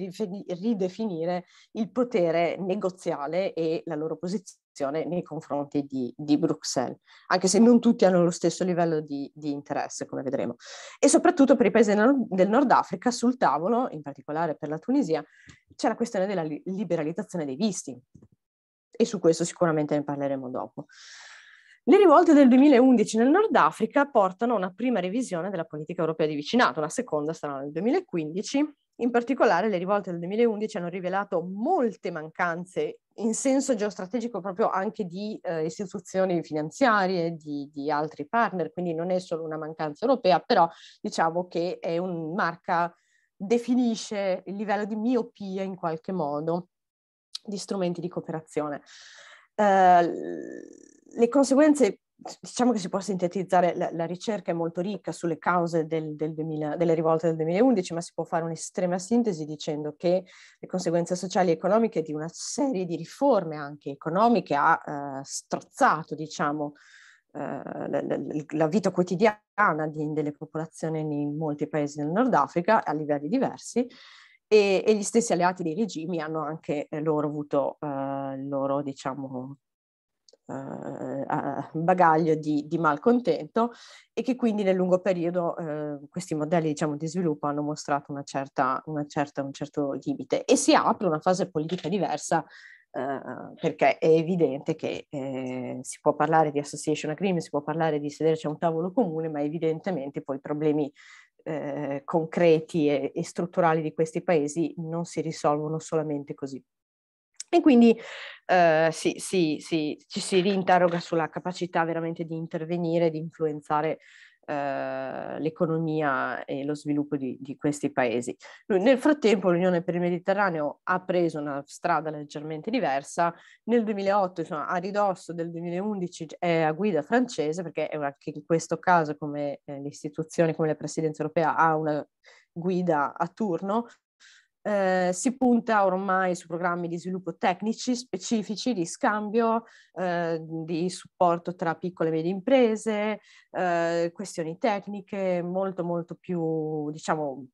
ridefinire il potere negoziale e la loro posizione nei confronti di, di Bruxelles, anche se non tutti hanno lo stesso livello di, di, interesse, come vedremo. E soprattutto per i paesi del Nord Africa, sul tavolo, in particolare per la Tunisia, c'è la questione della liberalizzazione dei visti. E su questo sicuramente ne parleremo dopo. Le rivolte del 2011 nel Nord Africa portano a una prima revisione della politica europea di vicinato, una seconda sarà nel 2015. In particolare le rivolte del 2011 hanno rivelato molte mancanze in senso geostrategico proprio anche di eh, istituzioni finanziarie, di, di, altri partner, quindi non è solo una mancanza europea, però diciamo che è un marca, definisce il livello di miopia in qualche modo di strumenti di cooperazione. Eh, le conseguenze, diciamo che si può sintetizzare, la, la ricerca è molto ricca sulle cause del, del 2000, delle rivolte del 2011, ma si può fare un'estrema sintesi dicendo che le conseguenze sociali e economiche di una serie di riforme anche economiche ha eh, strozzato, diciamo, eh, la, la, vita quotidiana di, delle popolazioni in molti paesi del Nord Africa a livelli diversi e, e, gli stessi alleati dei regimi hanno anche eh, loro avuto eh, il loro, diciamo, eh, bagaglio di, di, malcontento e che quindi nel lungo periodo eh, questi modelli diciamo, di sviluppo hanno mostrato una certa, una certa, un certo limite e si apre una fase politica diversa Uh, perché è evidente che eh, si può parlare di association agreement, si può parlare di sederci a un tavolo comune, ma evidentemente poi i problemi eh, concreti e, e strutturali di questi paesi non si risolvono solamente così. E quindi eh, sì, sì, sì, ci si rinterroga certo. sulla capacità veramente di intervenire, di influenzare eh, l'economia e lo sviluppo di, di, questi paesi. Nel frattempo l'Unione per il Mediterraneo ha preso una strada leggermente diversa, nel 2008, insomma, a ridosso del 2011 è a guida francese, perché anche in questo caso come eh, l'istituzione, come la Presidenza europea ha una guida a turno, eh, si punta ormai su programmi di sviluppo tecnici specifici di scambio, eh, di supporto tra piccole e medie imprese, eh, questioni tecniche molto molto più diciamo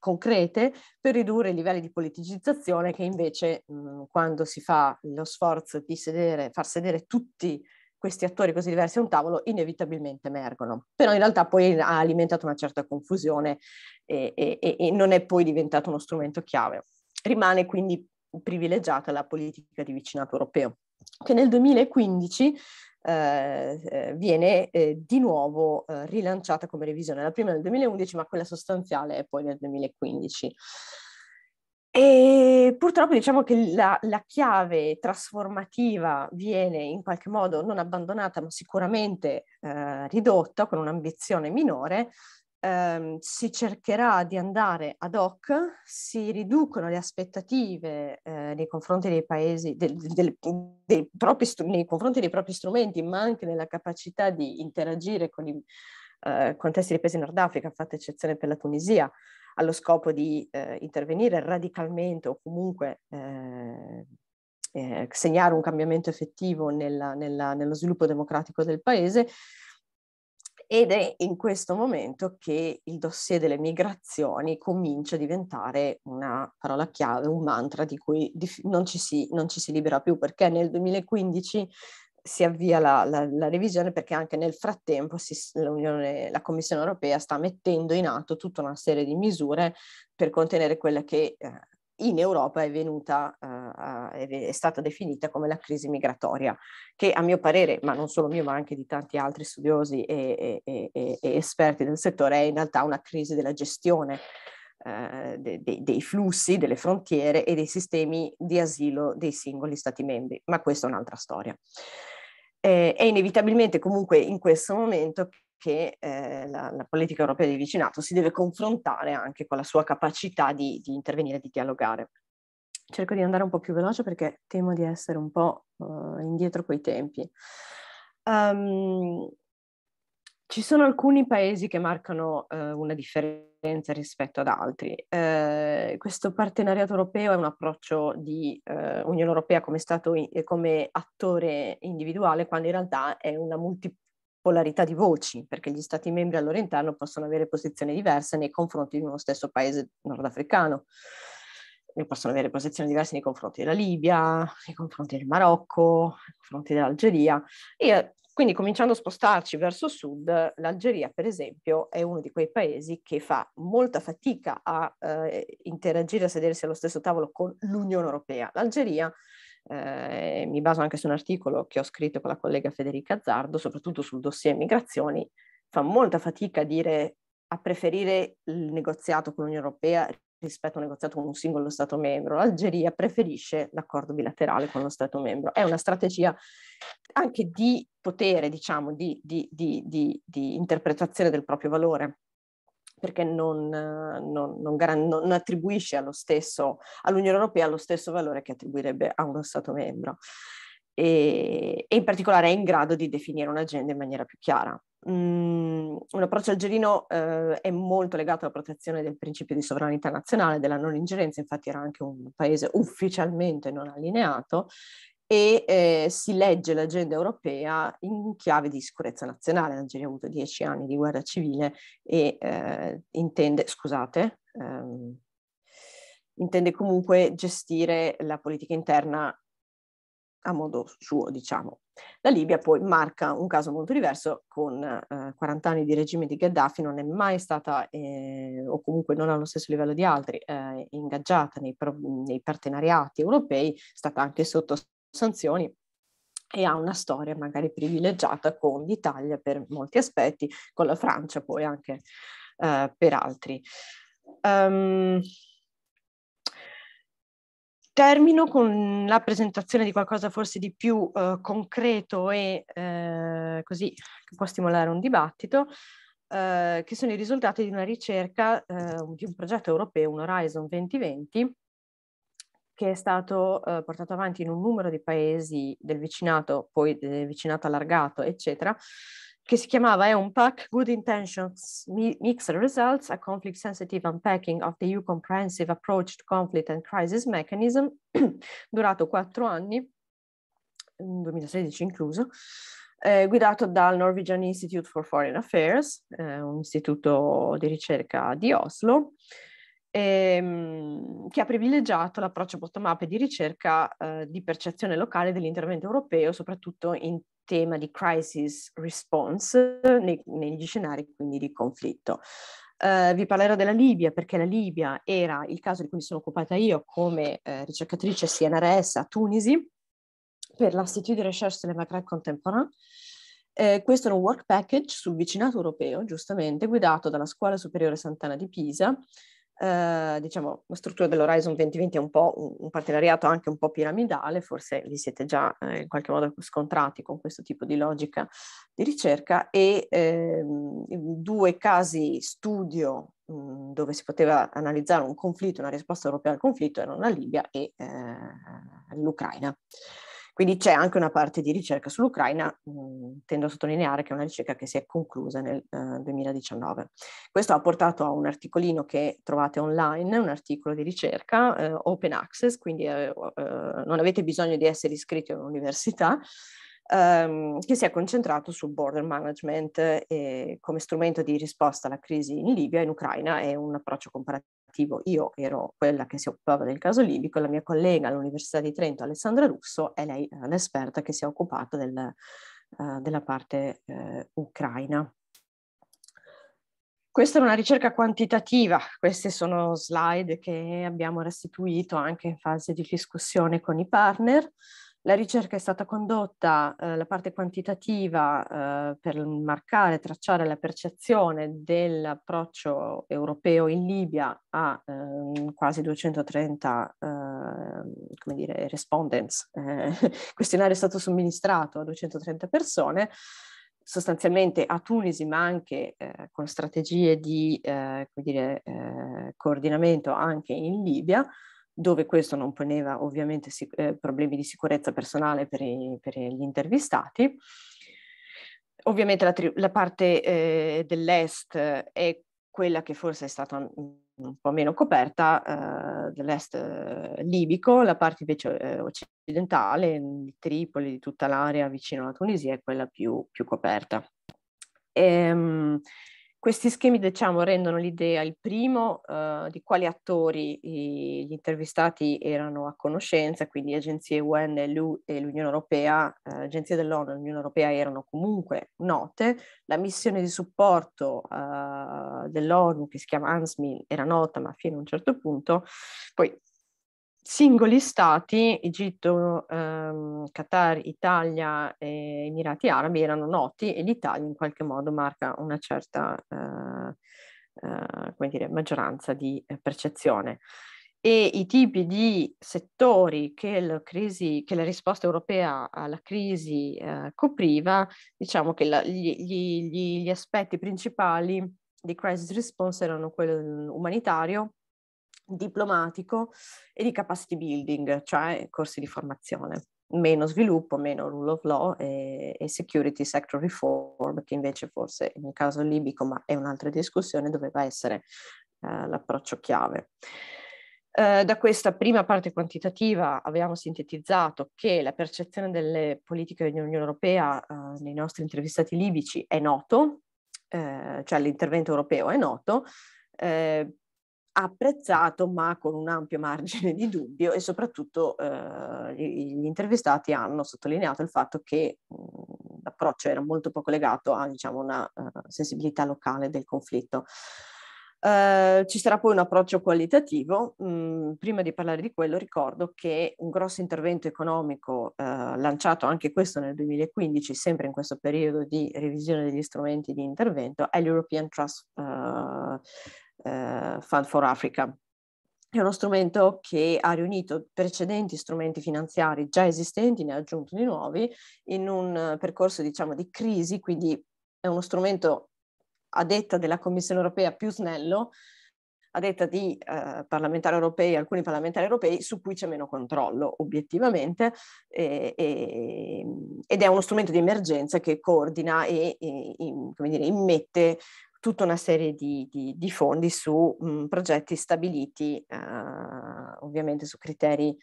concrete per ridurre i livelli di politicizzazione che invece mh, mm, quando si fa lo sforzo di sedere, far sedere tutti questi attori così diversi a un tavolo inevitabilmente emergono. Però in realtà poi ha alimentato una certa confusione e, e, e non è poi diventato uno strumento chiave. Rimane quindi privilegiata la politica di vicinato europeo, che nel 2015 eh, eh, viene eh, di nuovo eh, rilanciata come revisione, la prima nel 2011 ma quella sostanziale è poi nel 2015. E purtroppo diciamo che la, la, chiave trasformativa viene in qualche modo non abbandonata, ma sicuramente eh, ridotta con un'ambizione minore. Eh, si cercherà di andare ad hoc, si riducono le aspettative eh, nei confronti dei paesi, del, del, dei propri, nei confronti dei propri strumenti, ma anche nella capacità di interagire con i eh, contesti dei paesi Nord Africa, fatta eccezione per la Tunisia, allo scopo di eh, intervenire radicalmente o comunque eh, eh, segnare un cambiamento effettivo nella, nella, nello sviluppo democratico del paese. Ed è in questo momento che il dossier delle migrazioni comincia a diventare una parola chiave, un mantra di cui non ci si, non ci si libera più, perché nel 2015 si avvia la, la, la, revisione perché anche nel frattempo si, la Commissione europea sta mettendo in atto tutta una serie di misure per contenere quella che eh, in Europa è, venuta, eh, è stata definita come la crisi migratoria, che a mio parere, ma non solo mio, ma anche di tanti altri studiosi e, e, e, e esperti del settore, è in realtà una crisi della gestione eh, de, de, dei flussi, delle frontiere e dei sistemi di asilo dei singoli Stati membri, ma questa è un'altra storia eh, è inevitabilmente comunque in questo momento che eh, la, la, politica europea di vicinato si deve confrontare anche con la sua capacità di, di intervenire, di dialogare. Cerco di andare un po' più veloce perché temo di essere un po' uh, indietro coi tempi. Um, ci sono alcuni paesi che marcano eh, una differenza rispetto ad altri. Eh, questo partenariato europeo è un approccio di eh, Unione Europea come, stato in, come attore individuale, quando in realtà è una multipolarità di voci, perché gli stati membri al loro interno possono avere posizioni diverse nei confronti di uno stesso paese nordafricano possono avere posizioni diverse nei confronti della Libia, nei confronti del Marocco, nei confronti dell'Algeria. E eh, quindi cominciando a spostarci verso sud, l'Algeria per esempio è uno di quei paesi che fa molta fatica a eh, interagire, a sedersi allo stesso tavolo con l'Unione Europea. L'Algeria, eh, mi baso anche su un articolo che ho scritto con la collega Federica Azzardo, soprattutto sul dossier migrazioni, fa molta fatica a dire a preferire il negoziato con l'Unione Europea rispetto a un negoziato con un singolo Stato membro. L'Algeria preferisce l'accordo bilaterale con lo Stato membro. È una strategia anche di potere, diciamo, di, di, di, di interpretazione del proprio valore perché non, non, non, non attribuisce stesso, all'Unione Europea lo stesso valore che attribuirebbe a uno Stato membro e, e in particolare è in grado di definire un'agenda in maniera più chiara. Mm, un approccio algerino eh, è molto legato alla protezione del principio di sovranità nazionale, della non ingerenza, infatti era anche un paese ufficialmente non allineato e eh, si legge l'agenda europea in chiave di sicurezza nazionale. L'Algeria ha avuto dieci anni di guerra civile e eh, intende, scusate, ehm, intende comunque gestire la politica interna a modo suo, diciamo. La Libia poi marca un caso molto diverso, con eh, 40 anni di regime di Gheddafi non è mai stata, eh, o comunque non allo stesso livello di altri, eh, ingaggiata nei, nei, partenariati europei, è stata anche sotto sanzioni e ha una storia magari privilegiata con l'Italia per molti aspetti, con la Francia poi anche uh, per altri. Um, termino con la presentazione di qualcosa forse di più uh, concreto e uh, così che può stimolare un dibattito, che sono i risultati di una ricerca, di un progetto europeo, un Horizon 2020, che è stato eh, portato avanti in un numero di paesi del vicinato, poi del vicinato allargato, eccetera, che si chiamava è un pack Good Intentions Mixed Results, a Conflict Sensitive Unpacking of the EU Comprehensive Approach to Conflict and Crisis Mechanism, durato quattro anni, 2016 mm, incluso, eh, guidato dal Norwegian Institute for Foreign Affairs, eh, un istituto di ricerca di Oslo, ehm, che ha privilegiato l'approccio bottom-up di ricerca eh, di percezione locale dell'intervento europeo, soprattutto in tema di crisis response nei, negli scenari quindi di conflitto. Uh, vi parlerò della Libia perché la Libia era il caso di cui mi sono occupata io come eh, ricercatrice CNRS a Tunisi per l'Institut de Recherche sur les Maghreb Contemporain. Eh, questo era un work package sul vicinato europeo, giustamente, guidato dalla Scuola Superiore Sant'Anna di Pisa, eh, diciamo, la struttura dell'Horizon 2020 è un po' un, un, partenariato anche un po' piramidale, forse vi siete già eh, in qualche modo scontrati con questo tipo di logica di ricerca e ehm, due casi studio mh, dove si poteva analizzare un conflitto, una risposta europea al conflitto erano la Libia e eh, l'Ucraina. Quindi c'è anche una parte di ricerca sull'Ucraina, mh, mm, tendo a sottolineare che è una ricerca che si è conclusa nel eh, 2019. Questo ha portato a un articolino che trovate online, un articolo di ricerca eh, open access, quindi eh, eh non avete bisogno di essere iscritti a un'università, ehm, che si è concentrato sul border management eh, come strumento di risposta alla crisi in Libia e in Ucraina e un approccio comparativo attivo, io ero quella che si occupava del caso libico, la mia collega all'Università di Trento, Alessandra Russo, è lei l'esperta che si è occupata del, uh, della parte uh, ucraina. Questa è una ricerca quantitativa, queste sono slide che abbiamo restituito anche in fase di discussione con i partner. La ricerca è stata condotta, eh, la parte quantitativa, eh, per marcare, tracciare la percezione dell'approccio europeo in Libia a eh, quasi 230 ehm, come dire, respondents. il eh. questionario è stato somministrato a 230 persone sostanzialmente a Tunisi, ma anche eh, con strategie di eh, dire, eh, coordinamento anche in Libia, dove questo non poneva ovviamente sic- eh, problemi di sicurezza personale per, i, per gli intervistati. Ovviamente la, tri- la parte eh, dell'est è quella che forse è stata un po' meno coperta, eh, dell'est eh, libico, la parte invece eh, occidentale, di Tripoli, di tutta l'area vicino alla Tunisia, è quella più, più coperta. Ehm, questi schemi, diciamo, rendono l'idea, il primo, eh, di quali attori gli intervistati erano a conoscenza, quindi agenzie UN e, l'U, e l'Unione Europea, eh, agenzie dell'ONU e l'Unione Europea erano comunque note, la missione di supporto eh, dell'ONU, che si chiama ANSMIL, era nota, ma fino a un certo punto, poi singoli stati, Egitto, ehm, Qatar, Italia e Emirati Arabi erano noti e l'Italia in qualche modo marca una certa eh, eh, dire, maggioranza di eh, percezione. E i tipi di settori che la, crisi, che la risposta europea alla crisi eh, copriva, diciamo che la, gli, gli, gli aspetti principali di crisis response erano quello mm, umanitario, diplomatico e di capacity building, cioè corsi di formazione. Meno sviluppo, meno rule of law e, e security sector reform, che invece forse nel in caso libico, ma è un'altra discussione, doveva essere eh, l'approccio chiave. Eh, da questa prima parte quantitativa abbiamo sintetizzato che la percezione delle politiche dell'Unione Europea eh, nei nostri intervistati libici è noto, eh, cioè l'intervento europeo è noto, eh, apprezzato ma con un ampio margine di dubbio e soprattutto eh, gli intervistati hanno sottolineato il fatto che mh, mm, l'approccio era molto poco legato a diciamo, una uh, sensibilità locale del conflitto. Uh, ci sarà poi un approccio qualitativo. Mm, prima di parlare di quello ricordo che un grosso intervento economico uh, lanciato anche questo nel 2015, sempre in questo periodo di revisione degli strumenti di intervento, è l'European Trust uh, eh, Fund for Africa. È uno strumento che ha riunito precedenti strumenti finanziari già esistenti, ne ha aggiunto di nuovi, in un eh, percorso diciamo di crisi, quindi è uno strumento a detta della Commissione europea più snello, a detta di eh, parlamentari europei, alcuni parlamentari europei, su cui c'è meno controllo obiettivamente, e, e, ed è uno strumento di emergenza che coordina e, e in, dire, immette tutta una serie di, di, di fondi su mh, mhmm, progetti stabiliti eh, ovviamente su criteri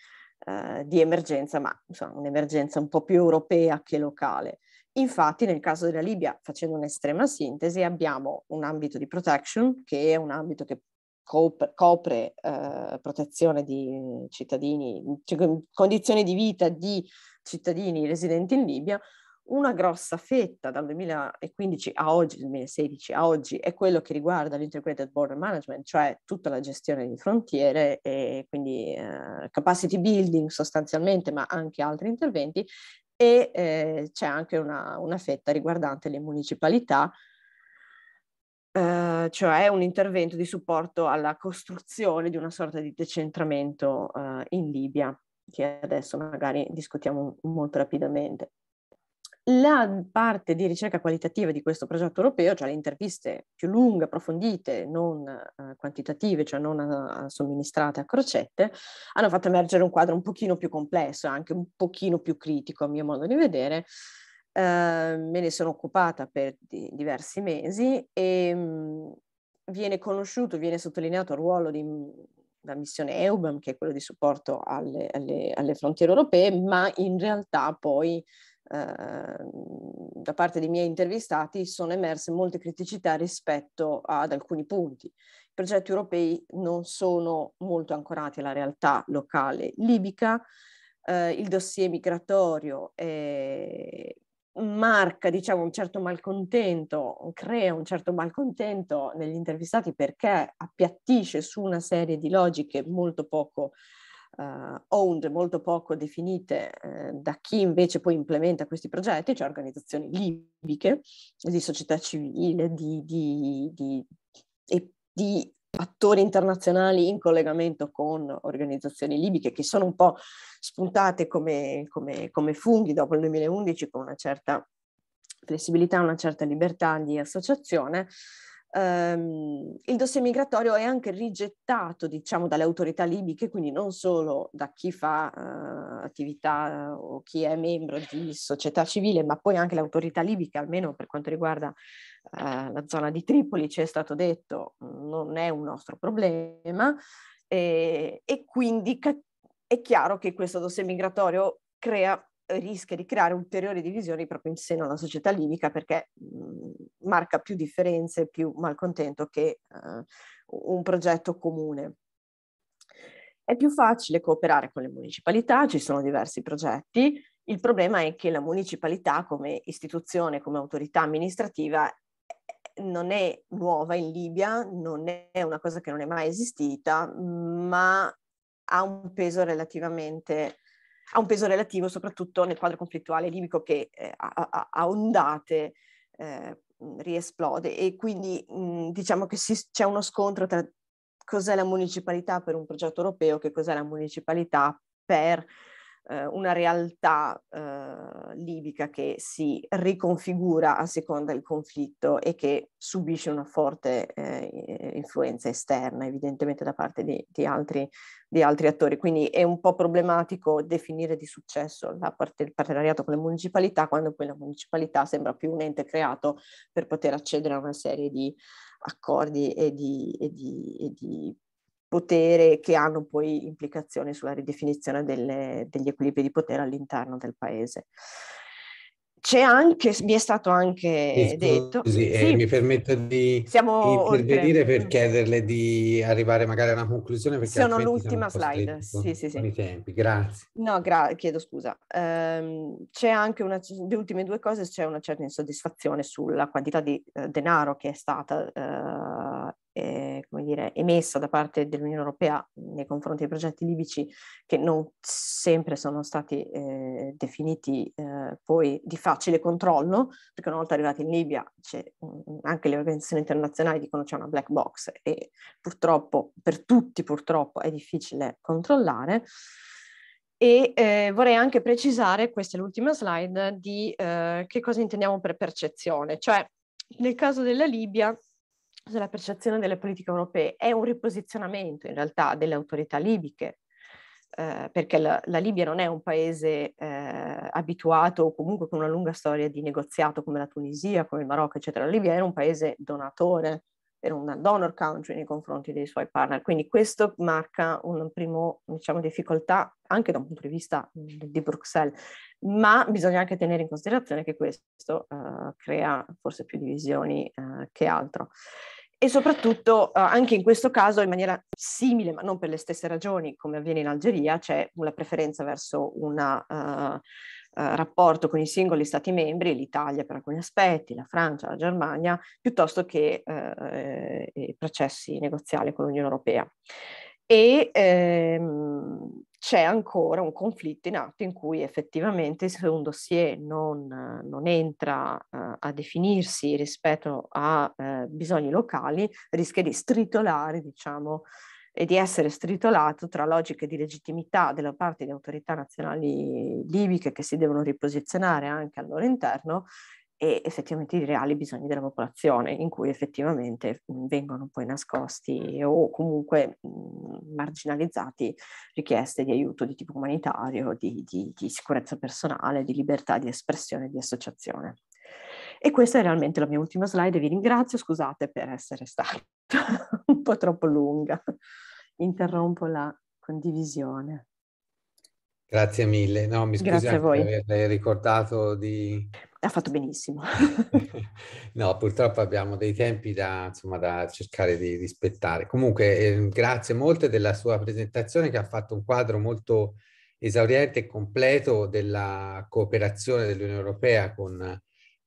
eh, di emergenza, ma insomma, un'emergenza un po' più europea che locale. Infatti nel caso della Libia, facendo un'estrema sintesi, abbiamo un ambito di protection che è un ambito che copre, copre eh, protezione di cittadini, cioè, condizioni di vita di cittadini residenti in Libia, una grossa fetta dal 2015 a oggi, 2016 a oggi, è quello che riguarda l'Integrated Border Management, cioè tutta la gestione di frontiere e quindi eh, capacity building sostanzialmente, ma anche altri interventi, e eh, c'è anche una, una, fetta riguardante le municipalità, eh, cioè un intervento di supporto alla costruzione di una sorta di decentramento eh, in Libia, che adesso magari discutiamo molto rapidamente. La parte di ricerca qualitativa di questo progetto europeo, cioè le interviste più lunghe, approfondite, non eh, quantitative, cioè non a, eh, somministrate a crocette, hanno fatto emergere un quadro un pochino più complesso, anche un pochino più critico a mio modo di vedere. Eh, me ne sono occupata per di, diversi mesi e mh, mm, viene conosciuto, viene sottolineato il ruolo di, mm, la missione EUBAM, che è quello di supporto alle, alle, alle, frontiere europee, ma in realtà poi Ehm, da parte dei miei intervistati sono emerse molte criticità rispetto ad alcuni punti. I progetti europei non sono molto ancorati alla realtà locale libica, eh, il dossier migratorio è, eh, marca diciamo, un certo malcontento, crea un certo malcontento negli intervistati perché appiattisce su una serie di logiche molto poco uh, owned, molto poco definite eh, da chi invece poi implementa questi progetti, cioè organizzazioni libiche, di società civile, di, di, di, di attori internazionali in collegamento con organizzazioni libiche che sono un po' spuntate come, come, come funghi dopo il 2011 con una certa flessibilità, una certa libertà di associazione ehm, il dossier migratorio è anche rigettato diciamo, dalle autorità libiche, quindi non solo da chi fa eh, attività eh, o chi è membro di società civile, ma poi anche l'autorità libica, almeno per quanto riguarda eh, la zona di Tripoli, ci è stato detto non è un nostro problema e, e quindi è chiaro che questo dossier migratorio crea rischia di creare ulteriori divisioni proprio in seno alla società libica perché mh, mm, marca più differenze, più malcontento che uh, un progetto comune. È più facile cooperare con le municipalità, ci sono diversi progetti, il problema è che la municipalità come istituzione, come autorità amministrativa non è nuova in Libia, non è una cosa che non è mai esistita, ma ha un peso relativamente ha un peso relativo soprattutto nel quadro conflittuale libico che eh, a, a, a, ondate eh, riesplode e quindi mh, diciamo che si, c'è uno scontro tra cos'è la municipalità per un progetto europeo e cos'è la municipalità per eh, una realtà eh, libica che si riconfigura a seconda del conflitto e che subisce una forte eh, influenza esterna, evidentemente da parte di, di, altri, di, altri, attori. Quindi è un po' problematico definire di successo parte, il partenariato con le municipalità quando poi la municipalità sembra più un ente creato per poter accedere a una serie di accordi e di, e di e potere che hanno poi implicazioni sulla ridefinizione delle, degli equilibri di potere all'interno del paese. C'è anche, mi è stato anche Scusi, detto... Sì, eh, mi permetto di Siamo intervenire oltre. per chiederle di arrivare magari a una conclusione. Perché sono l'ultima slide, sì, sì, sì. I tempi. Grazie. No, gra- chiedo scusa. Ehm, c'è anche una, le ultime due cose, c'è una certa insoddisfazione sulla quantità di eh, denaro che è stata eh, eh, come dire, emessa da parte dell'Unione Europea nei confronti dei progetti libici che non sempre sono stati eh, definiti eh, poi di facile controllo, perché una volta arrivati in Libia mm, anche le organizzazioni internazionali dicono c'è una black box e purtroppo, per tutti purtroppo, è difficile controllare. E eh, vorrei anche precisare, questa è l'ultima slide, di eh, che cosa intendiamo per percezione, cioè nel caso della Libia sulla cioè, percezione delle politiche europee è un riposizionamento in realtà delle autorità libiche, eh, perché la, la, Libia non è un paese eh, abituato o comunque con una lunga storia di negoziato come la Tunisia, come il Marocco, eccetera. La Libia era un paese donatore, era una donor country nei confronti dei suoi partner, quindi questo marca un primo, diciamo, difficoltà anche da un punto di vista di Bruxelles, ma bisogna anche tenere in considerazione che questo eh, crea forse più divisioni eh, che altro e soprattutto eh, anche in questo caso in maniera simile, ma non per le stesse ragioni come avviene in Algeria, c'è una preferenza verso un eh, eh, rapporto con i singoli Stati membri, l'Italia per alcuni aspetti, la Francia, la Germania, piuttosto che i processi negoziali con l'Unione Europea e ehm, c'è ancora un conflitto in atto in cui effettivamente se un dossier non, non entra eh, a definirsi rispetto a eh, bisogni locali rischia di stritolare, diciamo, e di essere stritolato tra logiche di legittimità della parte di autorità nazionali libiche che si devono riposizionare anche al loro interno e effettivamente i reali bisogni della popolazione, in cui effettivamente mhmm, vengono poi nascosti o comunque mhmm, marginalizzati richieste di aiuto di tipo umanitario, di, di, di sicurezza personale, di libertà di espressione e di associazione. E questa è realmente la mia ultima slide, vi ringrazio, scusate per essere stata un po' troppo lunga. Interrompo la condivisione. Grazie mille, no, mi scusi anche per averle ricordato di ha fatto benissimo. no, purtroppo abbiamo dei tempi da, insomma, da cercare di rispettare. Comunque, eh, grazie molte della sua presentazione che ha fatto un quadro molto esauriente e completo della cooperazione dell'Unione Europea con,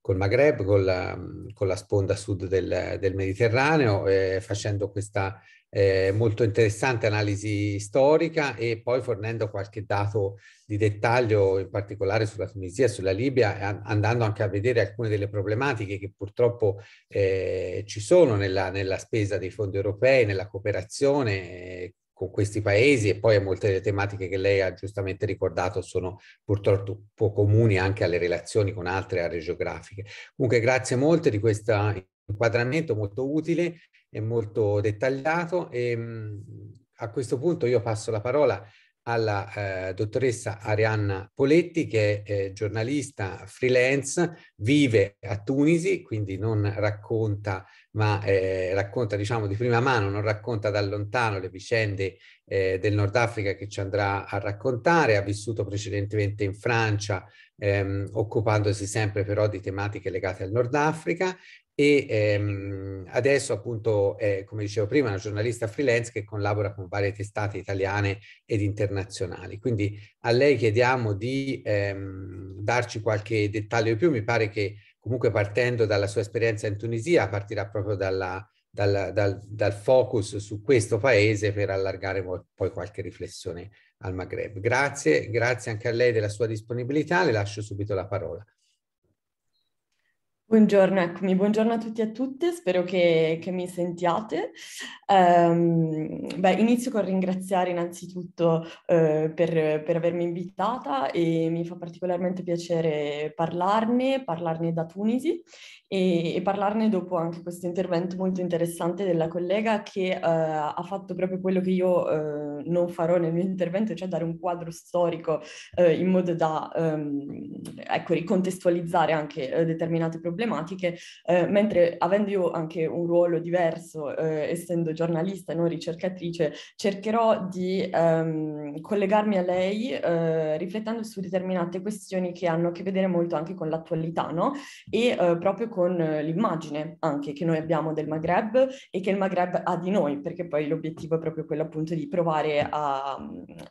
il Maghreb, con la, con la sponda sud del, del Mediterraneo, eh, facendo questa eh, molto interessante analisi storica e poi fornendo qualche dato di dettaglio, in particolare sulla Tunisia e sulla Libia, andando anche a vedere alcune delle problematiche che purtroppo eh, ci sono nella, nella, spesa dei fondi europei, nella cooperazione, con questi paesi e poi molte delle tematiche che lei ha giustamente ricordato sono purtroppo comuni anche alle relazioni con altre aree geografiche. Comunque grazie molto di questo inquadramento molto utile e molto dettagliato e mm, a questo punto io passo la parola alla eh, dottoressa Arianna Poletti che è eh, giornalista freelance, vive a Tunisi, quindi non racconta ma eh, racconta diciamo di prima mano, non racconta da lontano le vicende eh, del Nord Africa che ci andrà a raccontare, ha vissuto precedentemente in Francia ehm, occupandosi sempre però di tematiche legate al Nord Africa e ehm, adesso appunto, eh, come dicevo prima, è una giornalista freelance che collabora con varie testate italiane ed internazionali. Quindi a lei chiediamo di ehm, darci qualche dettaglio in più, mi pare che comunque partendo dalla sua esperienza in Tunisia, partirà proprio dalla, dal, dal, dal, focus su questo paese per allargare poi qualche riflessione al Maghreb. Grazie, grazie anche a lei della sua disponibilità, le lascio subito la parola. Buongiorno, eccomi, buongiorno a tutti e a tutte, spero che, che mi sentiate. Um, beh, inizio con ringraziare innanzitutto uh, per, per, avermi invitata e mi fa particolarmente piacere parlarne, parlarne da Tunisi e, e parlarne dopo anche questo intervento molto interessante della collega che uh, ha fatto proprio quello che io uh, non farò nel mio intervento, cioè dare un quadro storico in modo da um, ecco, ricontestualizzare anche determinate problematiche problematiche, eh, mentre avendo io anche un ruolo diverso, eh, essendo giornalista e non ricercatrice, cercherò di ehm, collegarmi a lei eh, riflettendo su determinate questioni che hanno a che vedere molto anche con l'attualità no? e eh, proprio con l'immagine anche che noi abbiamo del Maghreb e che il Maghreb ha di noi, perché poi l'obiettivo è proprio quello appunto di provare a,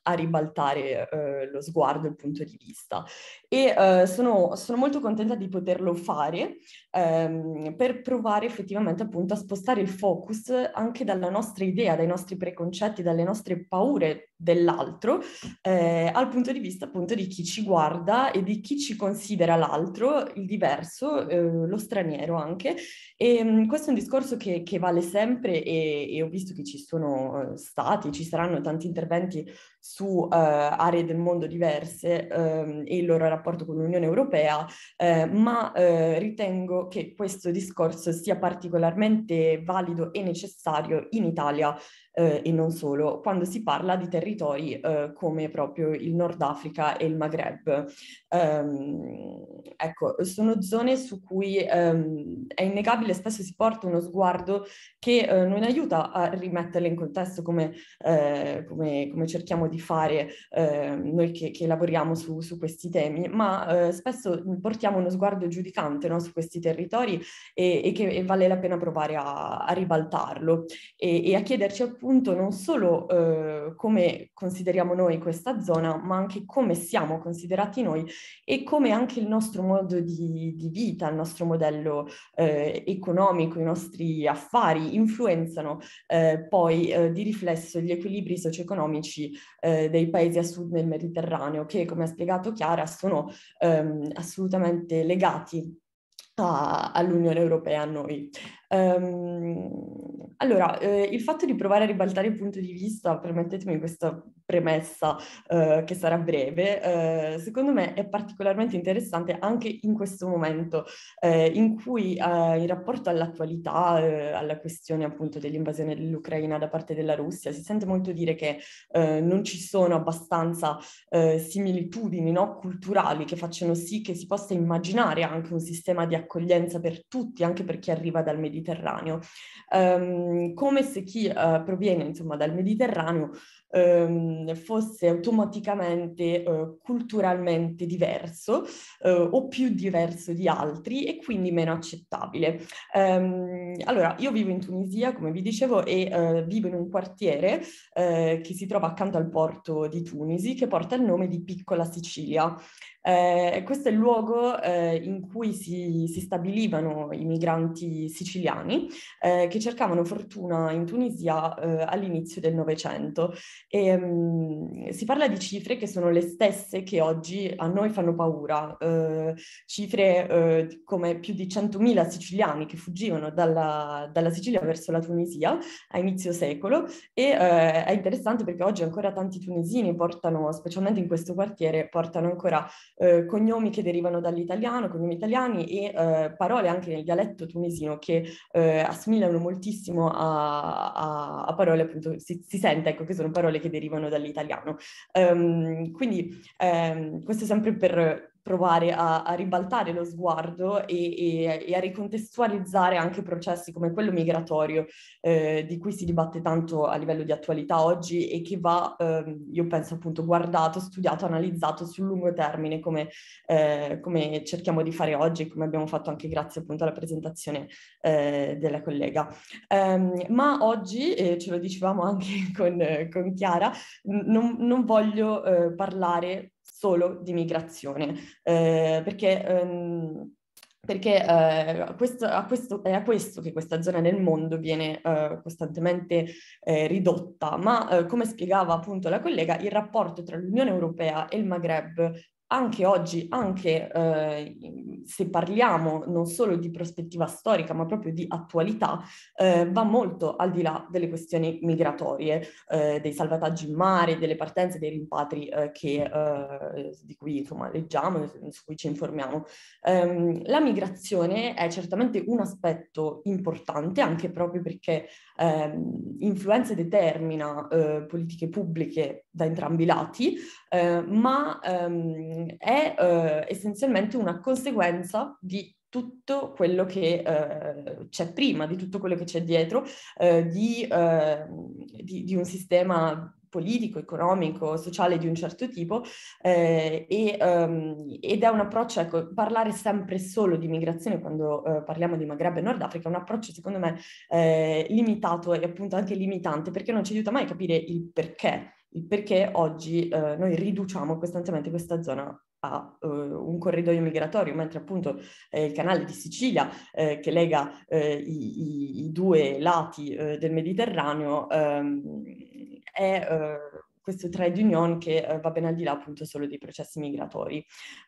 a ribaltare eh, lo sguardo, il punto di vista. E eh, sono, sono molto contenta di poterlo fare ehm, per provare effettivamente appunto a spostare il focus anche dalla nostra idea, dai nostri preconcetti, dalle nostre paure dell'altro, eh, al punto di vista appunto di chi ci guarda e di chi ci considera l'altro, il diverso, eh, lo straniero anche. E ehm, mh, questo è un discorso che, che vale sempre e, e, ho visto che ci sono eh, stati, ci saranno tanti interventi su uh, aree del mondo diverse um, e il loro rapporto con l'Unione Europea, eh, ma eh, ritengo che questo discorso sia particolarmente valido e necessario in Italia eh, e non solo, quando si parla di territori eh, come proprio il Nord Africa e il Maghreb. Um, ecco, sono zone su cui um, è innegabile, spesso si porta uno sguardo che eh, non aiuta a rimetterle in contesto come, eh, come, come cerchiamo di fare ehm, noi che, che lavoriamo su, su, questi temi, ma eh, spesso portiamo uno sguardo giudicante no, su questi territori e, e che e vale la pena provare a, a ribaltarlo e, e a chiederci appunto appunto non solo eh, come consideriamo noi questa zona, ma anche come siamo considerati noi e come anche il nostro modo di, di vita, il nostro modello eh, economico, i nostri affari influenzano eh, poi eh, di riflesso gli equilibri socio-economici eh, dei paesi a sud del Mediterraneo, che come ha spiegato Chiara sono ehm, assolutamente legati all'Unione Europea a noi. Um, allora, eh, il fatto di provare a ribaltare il punto di vista, permettetemi questa premessa eh, che sarà breve, eh, secondo me è particolarmente interessante anche in questo momento eh, in cui eh, in rapporto all'attualità, eh, alla questione appunto dell'invasione dell'Ucraina da parte della Russia, si sente molto dire che non ci sono abbastanza similitudini no, culturali che facciano sì che si possa immaginare anche un sistema di accoglienza per tutti, anche per chi arriva dal Mediterraneo Mediterraneo, um, come se chi uh, proviene insomma, dal Mediterraneo um, fosse automaticamente uh, culturalmente diverso uh, o più diverso di altri e quindi meno accettabile. Um, allora, io vivo in Tunisia, come vi dicevo, e vivo in un quartiere che si trova accanto al porto di Tunisi che porta il nome di Piccola Sicilia. Eh, questo è il luogo eh, in cui si, si, stabilivano i migranti siciliani eh, che cercavano fortuna in Tunisia eh, all'inizio del Novecento. E, mh, mm, si parla di cifre che sono le stesse che oggi a noi fanno paura, eh, cifre eh, come più di 100.000 siciliani che fuggivano dalla, dalla, Sicilia verso la Tunisia a inizio secolo e è interessante perché oggi ancora tanti tunisini portano, specialmente in questo quartiere, portano ancora eh, cognomi che derivano dall'italiano, cognomi italiani e eh, parole anche nel dialetto tunisino che eh, assomigliano moltissimo a, a, a, parole, appunto, si, si sente ecco, che sono parole che derivano dall'italiano. Um, quindi um, questo sempre per provare a, a ribaltare lo sguardo e, e, e, a ricontestualizzare anche processi come quello migratorio eh, di cui si dibatte tanto a livello di attualità oggi e che va, eh, io penso appunto, guardato, studiato, analizzato sul lungo termine come, eh, come cerchiamo di fare oggi e come abbiamo fatto anche grazie appunto alla presentazione eh, della collega. Ehm, ma oggi, ce lo dicevamo anche con, con Chiara, non, non voglio eh, parlare solo di migrazione, eh, perché... Ehm, perché eh, questo, a questo, è a questo che questa zona del mondo viene eh, costantemente eh, ridotta, ma eh, come spiegava appunto la collega, il rapporto tra l'Unione Europea e il Maghreb anche oggi, anche eh, se parliamo non solo di prospettiva storica, ma proprio di attualità, eh, va molto al di là delle questioni migratorie, eh, dei salvataggi in mare, delle partenze, dei rimpatri eh, che, eh, di cui insomma, leggiamo, su cui ci informiamo. Ehm, la migrazione è certamente un aspetto importante, anche proprio perché ehm, influenza e determina eh, politiche pubbliche da entrambi i lati, eh, ma ehm, è eh, essenzialmente una conseguenza di tutto quello che eh, c'è prima, di tutto quello che c'è dietro, eh, di, eh, di, di, un sistema politico, economico, sociale di un certo tipo eh, e, um, ed è un approccio, ecco, parlare sempre solo di migrazione quando eh, parliamo di Maghreb e Nord Africa è un approccio secondo me eh, limitato e appunto anche limitante perché non ci aiuta mai a capire il perché, il perché oggi eh, noi riduciamo costantemente questa zona a uh, un corridoio migratorio, mentre appunto eh, il canale di Sicilia eh, che lega eh, i, i, due lati eh, del Mediterraneo ehm, è eh, questo trade union che eh, va ben al di là appunto solo dei processi migratori.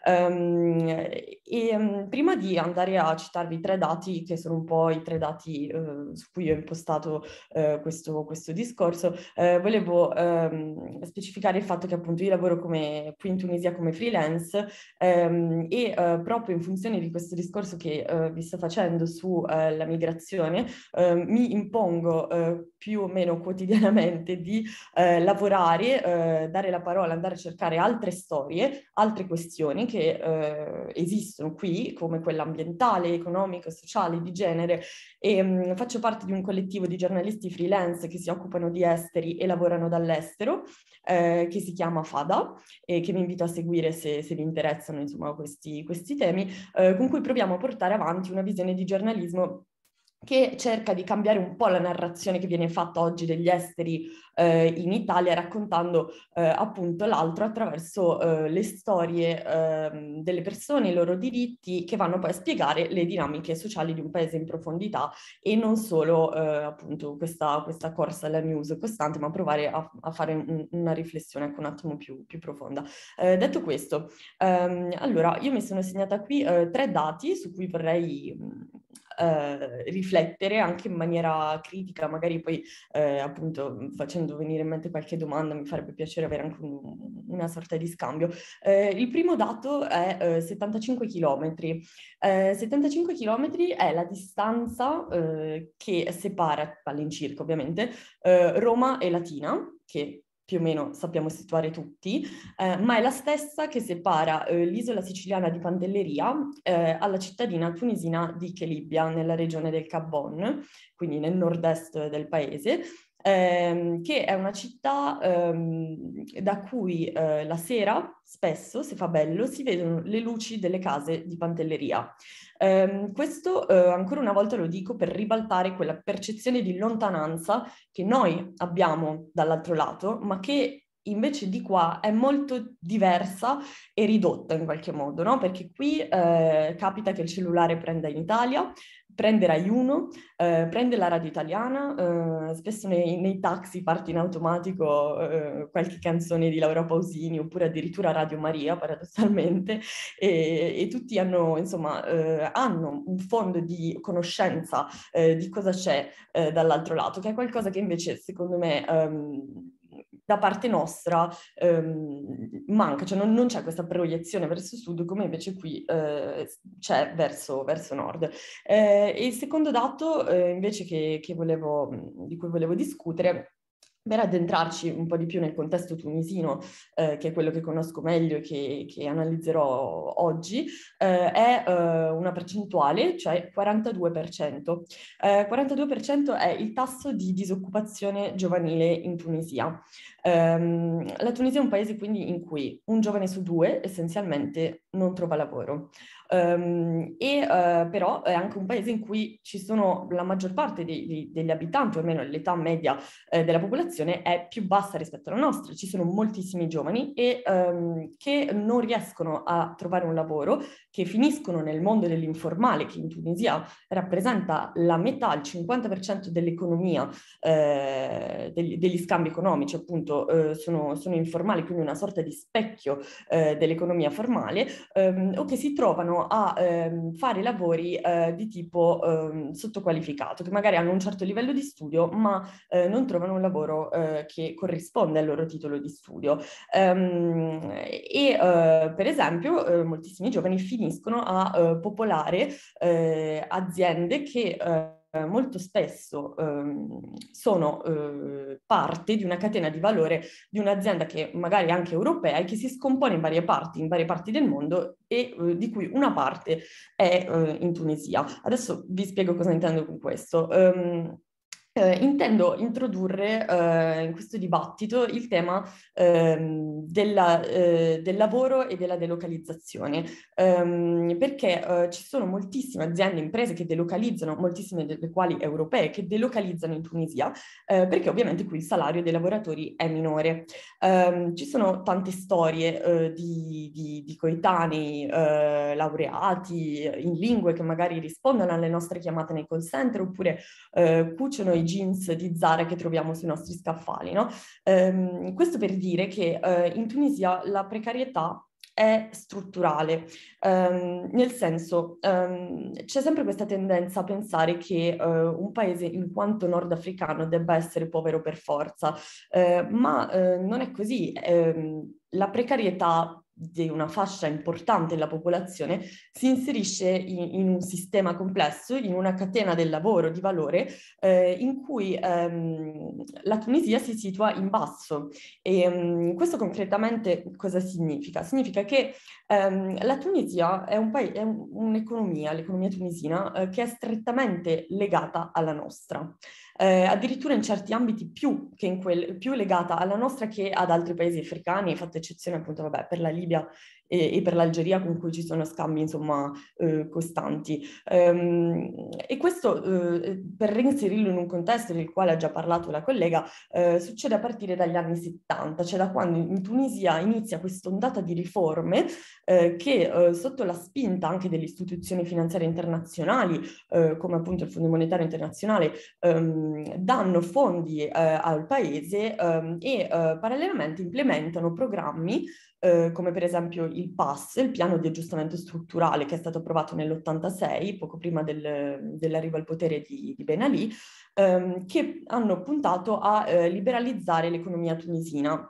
Um, e, um, prima di andare a citarvi tre dati, che sono un po' i tre dati uh, su cui ho impostato uh, questo, questo, discorso, uh, volevo um, specificare il fatto che appunto io lavoro come, qui in Tunisia come freelance e proprio in funzione di questo discorso che vi sto facendo sulla migrazione mi impongo più o meno quotidianamente di eh, lavorare, eh, dare la parola, andare a cercare altre storie, altre questioni che eh, esistono qui, come quella ambientale, economica, sociale, di genere. E, mh, mm, faccio parte di un collettivo di giornalisti freelance che si occupano di esteri e lavorano dall'estero, eh, che si chiama FADA, e che vi invito a seguire se, se vi interessano insomma, questi, questi temi, eh, con cui proviamo a portare avanti una visione di giornalismo che cerca di cambiare un po' la narrazione che viene fatta oggi degli esteri eh, in Italia, raccontando eh, appunto l'altro attraverso eh, le storie ehm, delle persone, i loro diritti, che vanno poi a spiegare le dinamiche sociali di un paese in profondità e non solo eh, appunto questa, questa, corsa alla news costante, ma provare a, a fare un, una riflessione anche un attimo più, più profonda. Eh, detto questo, ehm, allora io mi sono segnata qui eh, tre dati su cui vorrei mm, eh, riflettere anche in maniera critica, magari poi eh, appunto mm, facendo venire in mente qualche domanda mi farebbe piacere avere anche un, una sorta di scambio. Eh, il primo dato è 75 km. 75 km è la distanza eh, che separa all'incirca ovviamente eh, Roma e Latina, che più o meno sappiamo situare tutti, eh, ma è la stessa che separa eh, l'isola siciliana di Pantelleria eh, alla cittadina tunisina di Kelibia, nella regione del Cabon, quindi nel nord-est del paese, ehm, che è una città ehm, da cui eh, la sera spesso, se fa bello, si vedono le luci delle case di Pantelleria. Ehm, questo eh, ancora una volta lo dico per ribaltare quella percezione di lontananza che noi abbiamo dall'altro lato, ma che invece di qua è molto diversa e ridotta in qualche modo, no? Perché qui eh, capita che il cellulare prenda in Italia, prende Rai 1, eh, prende la radio italiana, eh, spesso nei, nei, taxi parte in automatico eh, qualche canzone di Laura Pausini oppure addirittura Radio Maria paradossalmente e, e tutti hanno, insomma, eh, hanno un fondo di conoscenza eh, di cosa c'è dall'altro lato, che è qualcosa che invece secondo me... Ehm, da parte nostra ehm, manca, cioè non, non, c'è questa proiezione verso sud come invece qui eh, c'è verso, verso nord. Eh, il secondo dato eh, invece che, che volevo, di cui volevo discutere per addentrarci un po' di più nel contesto tunisino, eh, che è quello che conosco meglio e che, che analizzerò oggi, eh, è eh, una percentuale, cioè 42%. 42% eh, è il tasso di disoccupazione giovanile in Tunisia. Ehm, la Tunisia è un paese quindi in cui un giovane su due essenzialmente non trova lavoro ehm, e eh, però è anche un paese in cui ci sono la maggior parte dei, dei, degli abitanti, o almeno l'età media eh, della popolazione è più bassa rispetto alla nostra, ci sono moltissimi giovani e, ehm, che non riescono a trovare un lavoro che finiscono nel mondo dell'informale, che in Tunisia rappresenta la metà, il 50% dell'economia, eh, degli, degli, scambi economici, appunto, eh, sono, sono, informali, quindi una sorta di specchio eh, dell'economia formale, ehm, o che si trovano a ehm, fare lavori eh, di tipo ehm, sottoqualificato, che magari hanno un certo livello di studio, ma eh, non trovano un lavoro eh, che corrisponde al loro titolo di studio. Ehm, e per esempio, moltissimi giovani finiscono finiscono a eh, popolare eh, aziende che eh, molto spesso ehm, sono eh, parte di una catena di valore di un'azienda che magari anche europea e che si scompone in varie parti, in varie parti del mondo e eh, di cui una parte è eh, in Tunisia. Adesso vi spiego cosa intendo con questo. Um, eh, intendo introdurre eh, in questo dibattito il tema ehm, della, eh, del lavoro e della delocalizzazione, ehm, perché eh, ci sono moltissime aziende, imprese che delocalizzano, moltissime delle quali europee, che delocalizzano in Tunisia, eh, perché ovviamente qui il salario dei lavoratori è minore. Ehm, ci sono tante storie eh, di, di, di, coetanei laureati in lingue che magari rispondono alle nostre chiamate nei call center oppure cuciono i jeans di Zara che troviamo sui nostri scaffali, no? ehm, questo per dire che eh, in Tunisia la precarietà è strutturale, ehm, nel senso ehm, c'è sempre questa tendenza a pensare che eh, un paese in quanto nordafricano debba essere povero per forza, eh, ma eh, non è così. Ehm, la precarietà di una fascia importante della popolazione si inserisce in, in, un sistema complesso, in una catena del lavoro di valore eh, in cui ehm, la Tunisia si situa in basso. E, ehm, questo concretamente cosa significa? Significa che ehm, la Tunisia è, un paese, è un'economia, l'economia tunisina, eh, che è strettamente legata alla nostra eh, addirittura in certi ambiti più, che in quel, più legata alla nostra che ad altri paesi africani, fatta eccezione appunto vabbè, per la Libia e, e per l'Algeria con cui ci sono scambi insomma eh, costanti. Ehm, e questo eh, per reinserirlo in un contesto del quale ha già parlato la collega eh, succede a partire dagli anni 70, cioè da quando in Tunisia inizia questa ondata di riforme eh, che eh, sotto la spinta anche delle istituzioni finanziarie internazionali eh, come appunto il Fondo Monetario Internazionale ehm, danno fondi al paese ehm, e parallelamente implementano programmi eh, come per esempio il PAS, il piano di aggiustamento strutturale che è stato approvato nell'86, poco prima del, dell'arrivo al potere di, di Ben Ali, ehm, che hanno puntato a eh, liberalizzare l'economia tunisina.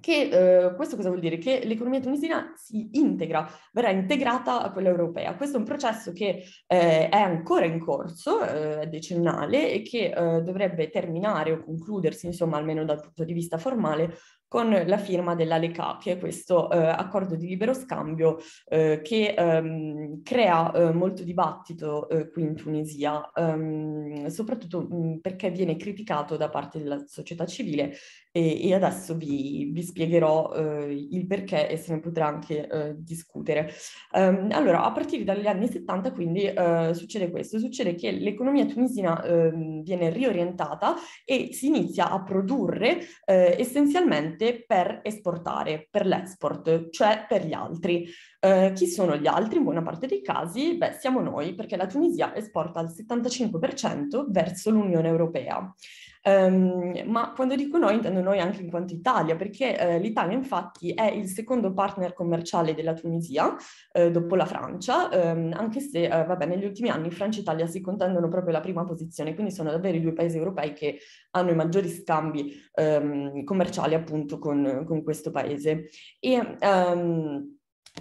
Che, eh, questo cosa vuol dire? Che l'economia tunisina si integra, verrà integrata a quella europea. Questo è un processo che eh, è ancora in corso, eh, decennale, e che eh, dovrebbe terminare o concludersi, insomma, almeno dal punto di vista formale, con la firma dell'ALECA, che è questo eh, accordo di libero scambio eh, che ehm, crea eh, molto dibattito eh, qui in Tunisia, ehm, soprattutto mh, perché viene criticato da parte della società civile e, e adesso vi, vi spiegherò eh, il perché e se ne potrà anche eh, discutere. Um, allora, a partire dagli anni 70 quindi eh, succede questo, succede che l'economia tunisina ehm, viene riorientata e si inizia a produrre eh, essenzialmente per esportare, per l'export, cioè per gli altri. Eh, chi sono gli altri? In buona parte dei casi, beh, siamo noi, perché la Tunisia esporta il 75% verso l'Unione Europea. Um, ma quando dico noi intendo noi anche in quanto Italia, perché eh, l'Italia infatti è il secondo partner commerciale della Tunisia eh, dopo la Francia, ehm, anche se eh, vabbè, negli ultimi anni Francia e Italia si contendono proprio la prima posizione, quindi sono davvero i due paesi europei che hanno i maggiori scambi ehm, commerciali appunto con, con questo paese. E, ehm,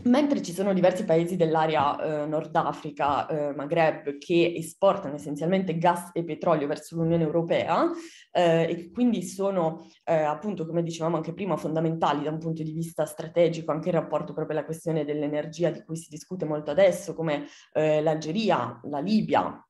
Mentre ci sono diversi paesi dell'area eh, Nord Africa, eh, Maghreb, che esportano essenzialmente gas e petrolio verso l'Unione Europea eh, e quindi sono eh, appunto, come dicevamo anche prima, fondamentali da un punto di vista strategico, anche in rapporto proprio alla questione dell'energia di cui si discute molto adesso, come eh, l'Algeria, la Libia,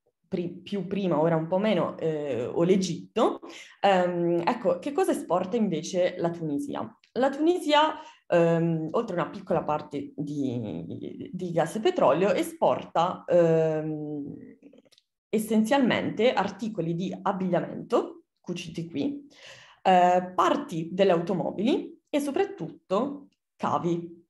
più prima, ora un po' meno, eh, o l'Egitto. Um, ecco, che cosa esporta invece la Tunisia? La Tunisia ehm, oltre una piccola parte di, di gas e petrolio, esporta ehm, essenzialmente articoli di abbigliamento, cuciti qui, eh, parti delle automobili e soprattutto cavi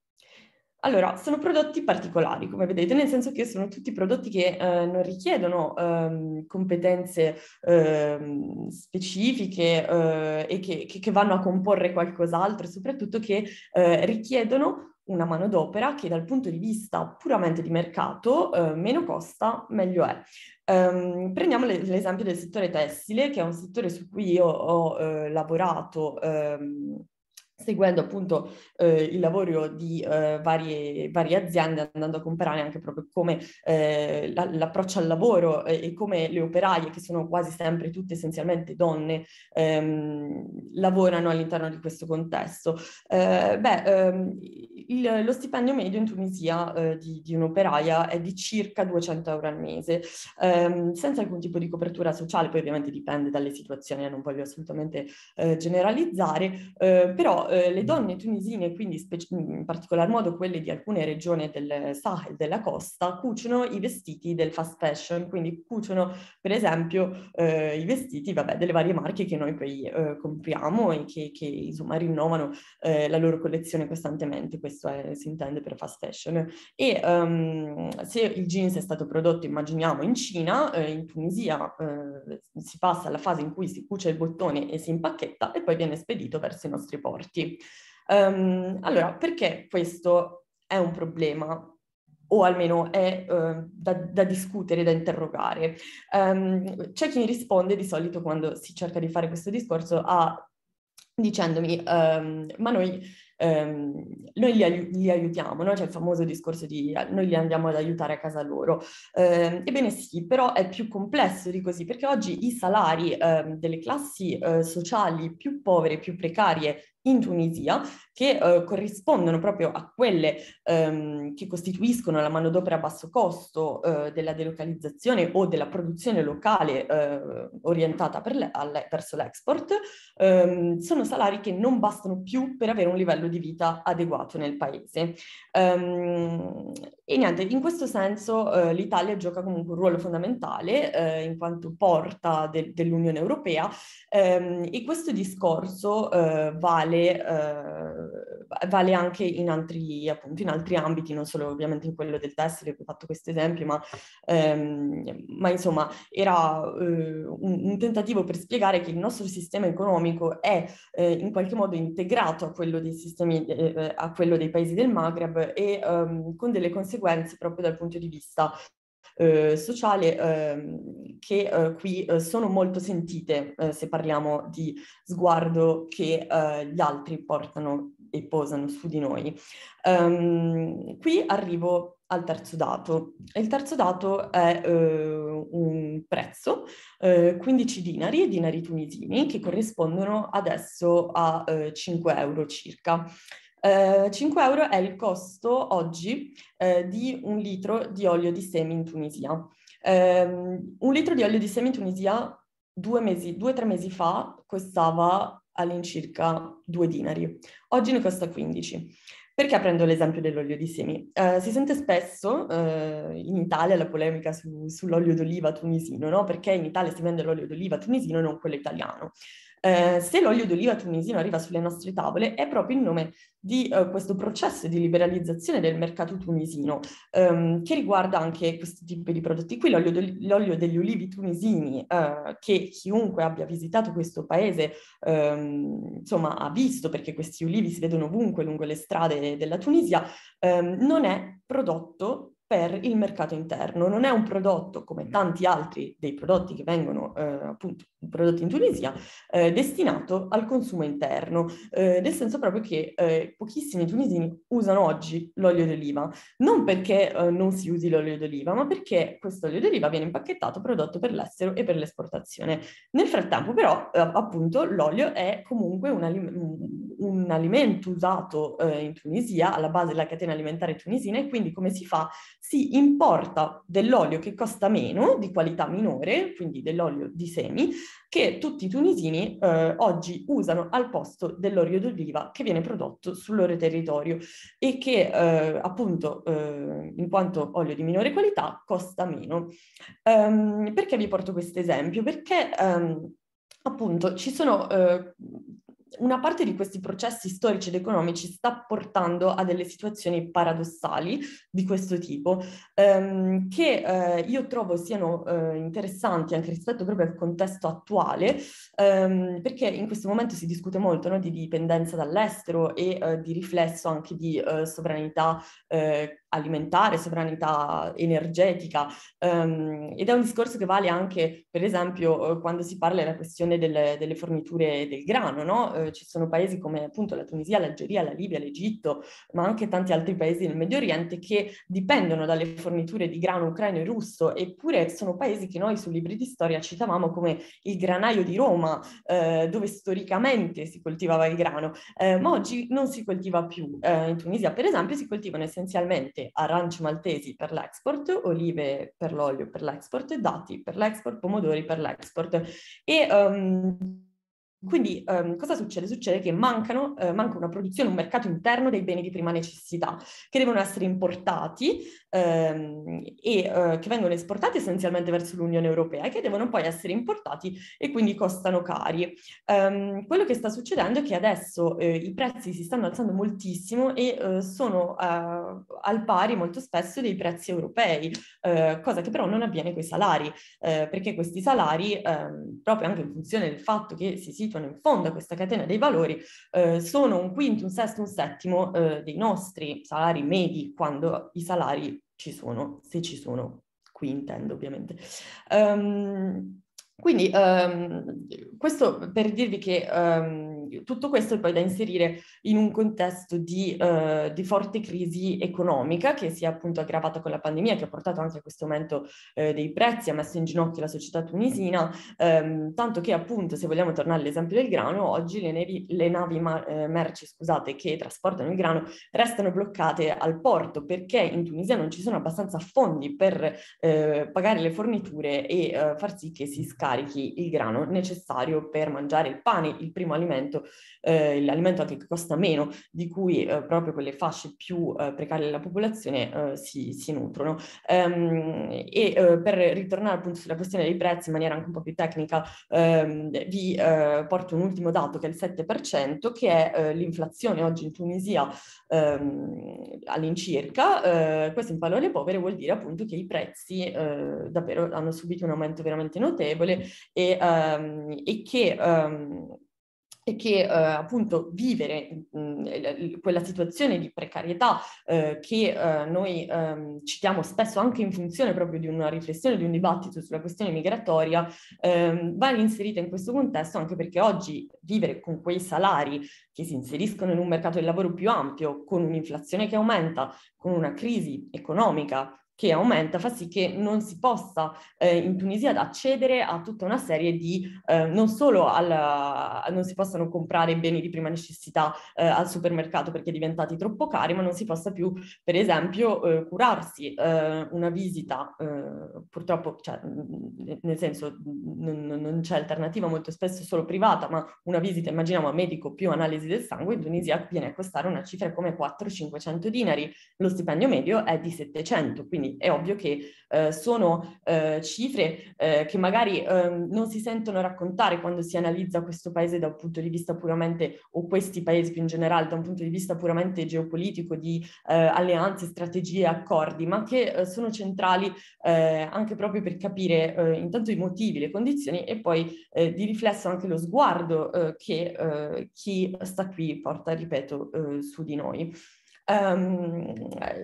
allora, sono prodotti particolari, come vedete, nel senso che sono tutti prodotti che eh, non richiedono ehm, competenze ehm, specifiche eh, e che, che, vanno a comporre qualcos'altro, soprattutto che eh, richiedono una manodopera che dal punto di vista puramente di mercato eh, meno costa, meglio è. Um, prendiamo le, l'esempio del settore tessile, che è un settore su cui io ho eh, lavorato. Ehm, seguendo appunto eh, il lavoro di eh, varie, varie, aziende, andando a comprare anche proprio come eh, la, l'approccio al lavoro e come le operaie, che sono quasi sempre tutte essenzialmente donne, ehm, lavorano all'interno di questo contesto. Eh, beh, ehm, il, lo stipendio medio in Tunisia eh, di, di, un'operaia è di circa 200 euro al mese, ehm, senza alcun tipo di copertura sociale, poi ovviamente dipende dalle situazioni, eh, non voglio assolutamente eh, generalizzare, eh, però eh, le mm. donne tunisine, quindi spec- mm, in particolar modo quelle di alcune regioni del Sahel, della costa, cuciono i vestiti del fast fashion, quindi cuciono per esempio eh, i vestiti vabbè, delle varie marche che noi poi compriamo e che, che insomma rinnovano la loro collezione costantemente. Questo questo è, si intende per fast fashion. E um, se il jeans è stato prodotto, immaginiamo, in Cina, eh, in Tunisia eh, si passa alla fase in cui si cuce il bottone e si impacchetta e poi viene spedito verso i nostri porti. Um, allora, perché questo è un problema? o almeno è uh, da, da, discutere, da interrogare. Um, c'è chi mi risponde di solito quando si cerca di fare questo discorso a, dicendomi, um, ma noi ehm, noi li, li aiutiamo, no? c'è il famoso discorso di noi li andiamo ad aiutare a casa loro. Eh, ebbene sì, però è più complesso di così, perché oggi i salari eh, delle classi eh, sociali più povere, più precarie in Tunisia che eh, corrispondono proprio a quelle ehm, che costituiscono la manodopera a basso costo eh, della delocalizzazione o della produzione locale eh, orientata le, alle, verso l'export, ehm, sono salari che non bastano più per avere un livello di vita adeguato nel paese. Ehm, e niente, in questo senso eh, l'Italia gioca comunque un ruolo fondamentale eh, in quanto porta de- dell'Unione Europea ehm, e questo discorso eh, vale eh, vale anche in altri, appunto, in altri, ambiti, non solo ovviamente in quello del tessile, ho fatto questo esempio, ma, ehm, ma insomma era eh, un, un, tentativo per spiegare che il nostro sistema economico è eh, in qualche modo integrato a quello dei, sistemi, eh, eh a quello dei paesi del Maghreb e ehm, con delle conseguenze proprio dal punto di vista eh, sociale eh, che eh, qui eh, sono molto sentite eh, se parliamo di sguardo che gli altri portano e posano su di noi. Um, qui arrivo al terzo dato. Il terzo dato è eh, un prezzo, eh, 15 dinari, dinari tunisini, che corrispondono adesso a eh, 5 euro circa. 5 eh, euro è il costo oggi eh, di un litro di olio di semi in Tunisia. Ehm, un litro di olio di semi in Tunisia due o tre mesi fa costava all'incirca 2 dinari. Oggi ne costa 15. Perché prendo l'esempio dell'olio di semi? Eh, si sente spesso eh, in Italia la polemica su, sull'olio d'oliva tunisino, no? Perché in Italia si vende l'olio d'oliva tunisino e non quello italiano. Eh, se l'olio d'oliva tunisino arriva sulle nostre tavole è proprio in nome di eh, questo processo di liberalizzazione del mercato tunisino ehm, che riguarda anche questi tipi di prodotti qui, l'olio, l'olio degli olivi tunisini eh, che chiunque abbia visitato questo paese ehm, insomma ha visto perché questi olivi si vedono ovunque lungo le strade della Tunisia, ehm, non è prodotto per il mercato interno. Non è un prodotto, come mm. tanti altri dei prodotti che vengono eh, appunto prodotti in Tunisia, eh, destinato al consumo interno, eh, nel senso proprio che eh, pochissimi tunisini usano oggi l'olio d'oliva, non perché eh, non si usi l'olio d'oliva, ma perché questo olio d'oliva viene impacchettato, prodotto per l'estero e per l'esportazione. Nel frattempo però eh, appunto l'olio è comunque una, un alimento usato eh, in Tunisia, alla base della catena alimentare tunisina, e quindi come si fa? Si importa dell'olio che costa meno, di qualità minore, quindi dell'olio di semi, che tutti i tunisini eh, oggi usano al posto dell'olio d'oliva che viene prodotto sul loro territorio e che eh, appunto eh, in quanto olio di minore qualità costa meno. Um, perché vi porto questo esempio? Perché um, appunto ci sono eh, una parte di questi processi storici ed economici sta portando a delle situazioni paradossali di questo tipo, ehm, che eh, io trovo siano eh, interessanti anche rispetto proprio al contesto attuale, ehm, perché in questo momento si discute molto no, di dipendenza dall'estero e eh, di riflesso anche di eh, sovranità eh, alimentare, sovranità energetica ehm, ed è un discorso che vale anche per esempio eh, quando si parla della questione delle, delle forniture del grano, no? eh, ci sono paesi come appunto la Tunisia, l'Algeria, la Libia, l'Egitto, ma anche tanti altri paesi del Medio Oriente che dipendono dalle forniture di grano ucraino e russo, eppure sono paesi che noi su libri di storia citavamo come il granaio di Roma, eh, dove storicamente si coltivava il grano, eh, ma oggi non si coltiva più. Eh, in Tunisia per esempio si coltivano essenzialmente che aranci maltesi per l'export, olive per l'olio per l'export, dati per l'export, pomodori per l'export. E um, quindi mm. ehm, cosa succede? Succede che mancano, eh, manca una produzione, un mercato interno dei beni di prima necessità che devono essere importati ehm, e eh, che vengono esportati essenzialmente verso l'Unione Europea e che devono poi essere importati e quindi costano cari. Ehm, quello che sta succedendo è che adesso eh, i prezzi si stanno alzando moltissimo e eh, sono eh, al pari molto spesso dei prezzi europei, eh, cosa che però non avviene con i salari, perché questi salari, ehm, proprio anche in funzione del fatto che si situa costituono in fondo a questa catena dei valori eh, sono un quinto, un sesto, un settimo eh, dei nostri salari medi quando i salari ci sono, se ci sono, qui intendo ovviamente. Um, quindi um, questo per dirvi che um, tutto questo è poi da inserire in un contesto di, eh, di, forte crisi economica che si è appunto aggravata con la pandemia, che ha portato anche a questo aumento eh, dei prezzi, ha messo in ginocchio la società tunisina, ehm, tanto che appunto, se vogliamo tornare all'esempio del grano, oggi le, nevi, le navi ma- eh, merci scusate, che trasportano il grano restano bloccate al porto perché in Tunisia non ci sono abbastanza fondi per eh, pagare le forniture e eh, far sì che si scarichi il grano necessario per mangiare il pane, il primo alimento alimento, eh, l'alimento anche che costa meno, di cui eh, proprio quelle fasce più eh, precarie della popolazione eh, si, si nutrono. Ehm, e eh, per ritornare appunto sulla questione dei prezzi in maniera anche un po' più tecnica, ehm, vi eh, porto un ultimo dato che è il 7%, che è eh, l'inflazione oggi in Tunisia ehm, all'incirca. Eh, questo in parole povere vuol dire appunto che i prezzi eh, davvero hanno subito un aumento veramente notevole e, ehm, e che ehm, e che eh, appunto vivere mh, quella situazione di precarietà eh, che eh, noi ehm, citiamo spesso anche in funzione proprio di una riflessione, di un dibattito sulla questione migratoria, ehm, va inserita in questo contesto anche perché oggi vivere con quei salari che si inseriscono in un mercato del lavoro più ampio, con un'inflazione che aumenta, con una crisi economica che aumenta fa sì che non si possa eh, in Tunisia accedere a tutta una serie di, eh, non solo alla, non si possano comprare beni di prima necessità eh, al supermercato perché diventati troppo cari, ma non si possa più, per esempio, eh, curarsi eh, una visita, eh, purtroppo, cioè, nel senso, non, non c'è alternativa molto spesso solo privata, ma una visita, immaginiamo, a medico più analisi del sangue, in Tunisia viene a costare una cifra come 400-500 dinari, lo stipendio medio è di 700, quindi è ovvio che eh, sono eh, cifre eh, che magari ehm, non si sentono raccontare quando si analizza questo paese da un punto di vista puramente, o questi paesi più in generale, da un punto di vista puramente geopolitico, di eh, alleanze, strategie, accordi, ma che eh, sono centrali eh, anche proprio per capire intanto i motivi, le condizioni e poi di riflesso anche lo sguardo che chi sta qui porta, ripeto, su di noi. Um,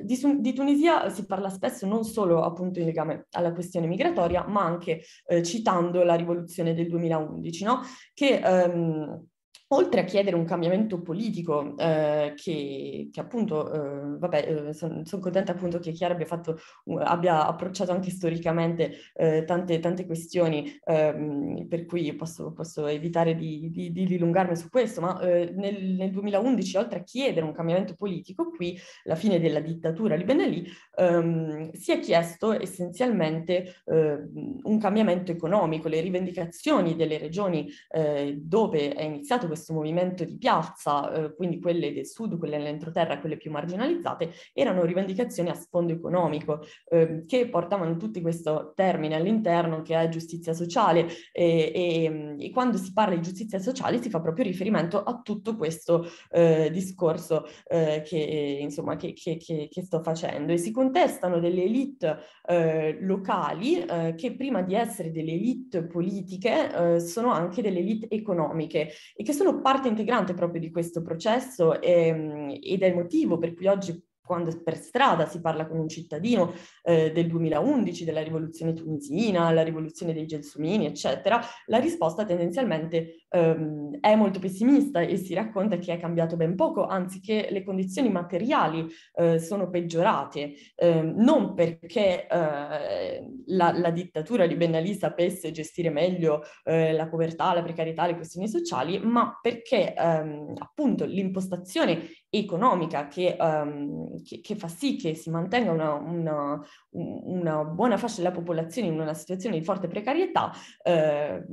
di, di, Tunisia eh, si parla spesso non solo appunto in legame alla questione migratoria, ma anche eh, citando la rivoluzione del 2011, no? che... Um, oltre a chiedere un cambiamento politico eh, che, che, appunto, eh, vabbè, eh, sono son contenta appunto che Chiara abbia, fatto, abbia approcciato anche storicamente eh, tante, tante, questioni, ehm, per cui posso, posso evitare di, di, di, dilungarmi su questo, ma eh, nel, nel, 2011, oltre a chiedere un cambiamento politico, qui la fine della dittatura di Ben Ali, ehm, si è chiesto essenzialmente ehm, un cambiamento economico, le rivendicazioni delle regioni eh, dove è iniziato questo questo movimento di piazza, eh, quindi quelle del sud, quelle dell'entroterra, quelle più marginalizzate, erano rivendicazioni a sfondo economico eh, che portavano tutti questo termine all'interno che è giustizia sociale e, e, e, quando si parla di giustizia sociale si fa proprio riferimento a tutto questo eh, discorso eh, che, insomma, che, che, che, sto facendo e si contestano delle elite eh, locali eh, che prima di essere delle elite politiche sono anche delle elite economiche e che sono sono parte integrante proprio di questo processo e, ehm, ed è il motivo per cui oggi quando per strada si parla con un cittadino eh, del 2011, della rivoluzione tunisina, la rivoluzione dei gelsomini, eccetera, la risposta tendenzialmente ehm, è molto pessimista e si racconta che è cambiato ben poco, anzi che le condizioni materiali eh, sono peggiorate, eh, non perché eh, la, la, dittatura di Ben Ali sapesse gestire meglio eh, la povertà, la precarietà, le questioni sociali, ma perché ehm, appunto l'impostazione economica che, um, che, che, fa sì che si mantenga una, una, una buona fascia della popolazione in una situazione di forte precarietà eh,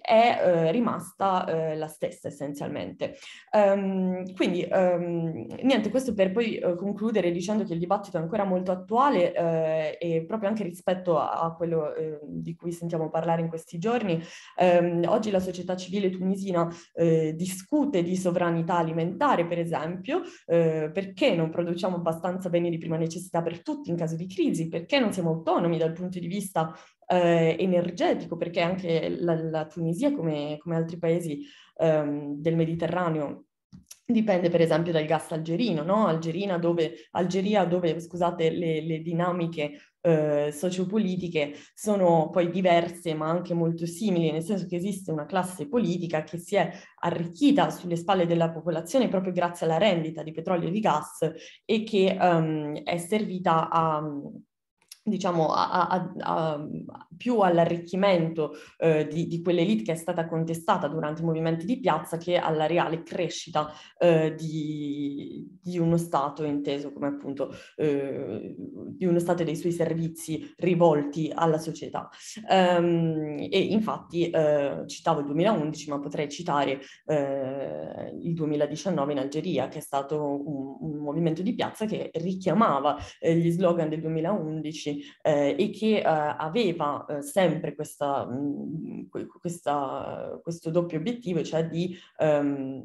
è eh, rimasta eh, la stessa essenzialmente. Um, quindi um, niente, questo per poi eh, concludere dicendo che il dibattito è ancora molto attuale eh, e proprio anche rispetto a, a quello eh, di cui sentiamo parlare in questi giorni, um, oggi la società civile tunisina discute di sovranità alimentare per esempio, perché non produciamo abbastanza beni di prima necessità per tutti in caso di crisi, perché perché non siamo autonomi dal punto di vista eh, energetico, perché anche la, la Tunisia, come, come, altri paesi ehm, del Mediterraneo, Dipende per esempio dal gas algerino, no? Algerina dove, Algeria dove scusate, le, le dinamiche eh, sociopolitiche sono poi diverse ma anche molto simili, nel senso che esiste una classe politica che si è arricchita sulle spalle della popolazione proprio grazie alla rendita di petrolio e di gas e che um, è servita a, diciamo, a, a, a, più all'arricchimento eh, di, di, quell'elite che è stata contestata durante i movimenti di piazza che alla reale crescita eh, di, di, uno Stato inteso come appunto eh, di uno Stato e dei suoi servizi rivolti alla società. Ehm, e infatti eh, citavo il 2011 ma potrei citare eh, il 2019 in Algeria che è stato un, un movimento di piazza che richiamava eh, gli slogan del 2011 eh, e che eh, aveva eh, sempre questa, mh, mm, questa, questo doppio obiettivo, cioè di ehm,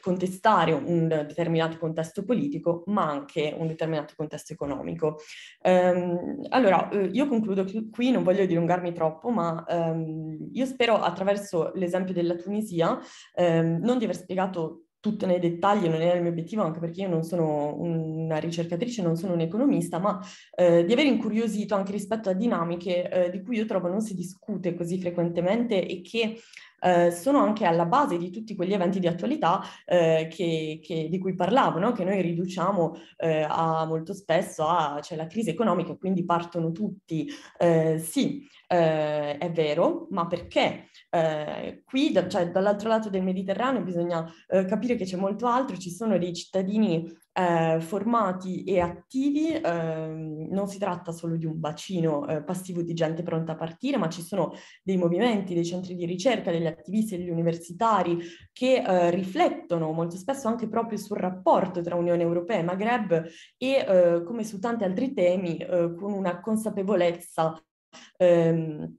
contestare un determinato contesto politico ma anche un determinato contesto economico. Ehm, allora, eh, io concludo qui, non voglio dilungarmi troppo, ma ehm, io spero attraverso l'esempio della Tunisia ehm, non di aver spiegato tutto nei dettagli, non era il mio obiettivo, anche perché io non sono una ricercatrice, non sono un economista, ma eh, di aver incuriosito anche rispetto a dinamiche eh, di cui io trovo non si discute così frequentemente e che eh, sono anche alla base di tutti quegli eventi di attualità eh, che, che, di cui parlavo, no? che noi riduciamo eh, a, molto spesso a cioè, la crisi economica, quindi partono tutti. Eh, sì, eh, è vero, ma perché? qui, da, cioè, dall'altro lato del Mediterraneo, bisogna capire che c'è molto altro, ci sono dei cittadini eh, formati e attivi. Eh, non si tratta solo di un bacino eh, passivo di gente pronta a partire, ma ci sono dei movimenti, dei centri di ricerca, degli attivisti, degli universitari che eh, riflettono molto spesso anche proprio sul rapporto tra Unione Europea e Maghreb e eh, come su tanti altri temi eh, con una consapevolezza. Eh,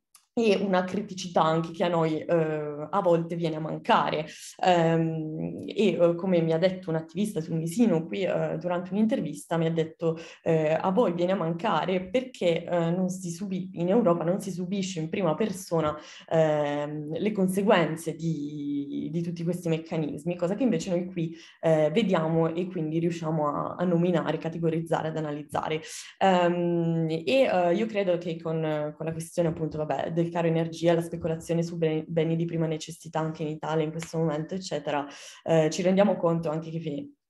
e una criticità anche che a noi eh, a volte viene a mancare. Ehm, e eh, come mi ha detto un attivista tunisino qui eh, durante un'intervista, mi ha detto eh, a voi viene a mancare perché eh, non si subì, in Europa non si subisce in prima persona ehm, le conseguenze di, di, tutti questi meccanismi, cosa che invece noi qui eh, vediamo e quindi riusciamo a, a nominare, categorizzare, ad analizzare. Ehm, e io credo che con, con la questione appunto vabbè, del il caro energia, la speculazione su beni, beni di prima necessità anche in Italia in questo momento, eccetera, eh, ci rendiamo conto anche che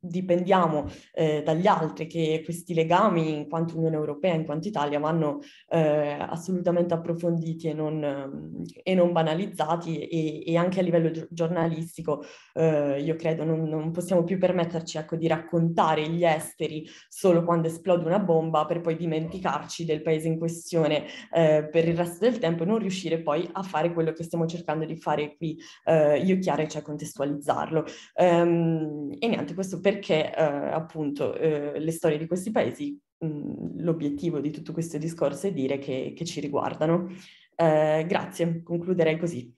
dipendiamo eh, dagli altri, che questi legami in quanto Unione Europea, in quanto Italia vanno eh, assolutamente approfonditi e non, ehm, e non banalizzati e, e, anche a livello gi- giornalistico eh, io credo non, non, possiamo più permetterci ecco, di raccontare gli esteri solo quando esplode una bomba per poi dimenticarci del paese in questione eh, per il resto del tempo e non riuscire poi a fare quello che stiamo cercando di fare qui eh, io chiaro, cioè contestualizzarlo. Um, e niente, questo per perché eh, appunto eh, le storie di questi paesi, mh, l'obiettivo di tutto questo discorso è dire che, che ci riguardano. Eh, grazie, concluderei così.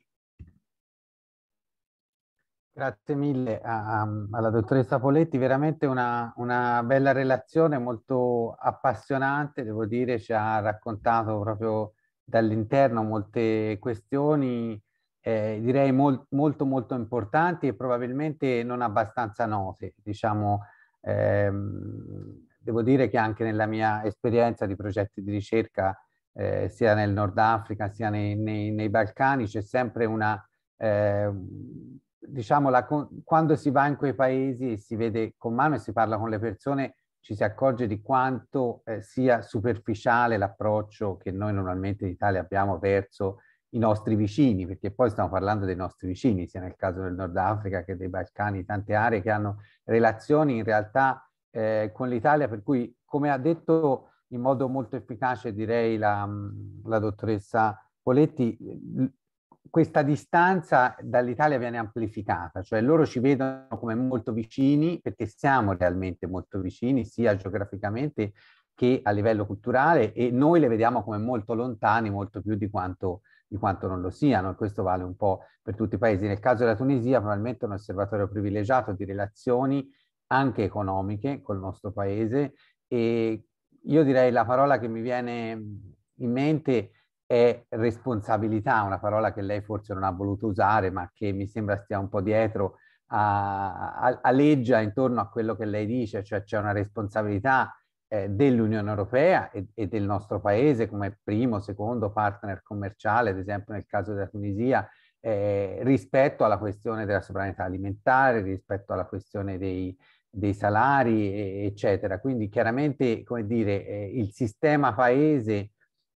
Grazie mille a, alla dottoressa Poletti, veramente una, una, bella relazione, molto appassionante, devo dire, ci ha raccontato proprio dall'interno molte questioni eh, direi molt, molto molto importanti e probabilmente non abbastanza note. Diciamo, ehm, devo dire che anche nella mia esperienza di progetti di ricerca, eh, sia nel Nord Africa sia nei, nei, nei Balcani, c'è sempre una... Eh, diciamo, la, quando si va in quei paesi e si vede con mano e si parla con le persone, ci si accorge di quanto eh, sia superficiale l'approccio che noi normalmente in Italia abbiamo verso i nostri vicini, perché poi stiamo parlando dei nostri vicini, sia nel caso del Nord Africa che dei Balcani, tante aree che hanno relazioni in realtà eh, con l'Italia, per cui come ha detto in modo molto efficace direi la, mm, la dottoressa Poletti, questa distanza dall'Italia viene amplificata, cioè loro ci vedono come molto vicini perché siamo realmente molto vicini sia geograficamente che a livello culturale e noi le vediamo come molto lontani, molto più di quanto di quanto non lo siano e questo vale un po' per tutti i paesi. Nel caso della Tunisia probabilmente è un osservatorio privilegiato di relazioni anche economiche col nostro paese e io direi la parola che mi viene in mente è responsabilità, una parola che lei forse non ha voluto usare ma che mi sembra stia un po' dietro a, a, a leggia intorno a quello che lei dice, cioè c'è una responsabilità eh, dell'Unione Europea e, e, del nostro paese come primo, secondo partner commerciale, ad esempio nel caso della Tunisia, eh, rispetto alla questione della sovranità alimentare, rispetto alla questione dei, dei salari, eccetera. Quindi chiaramente, come dire, eh, il sistema paese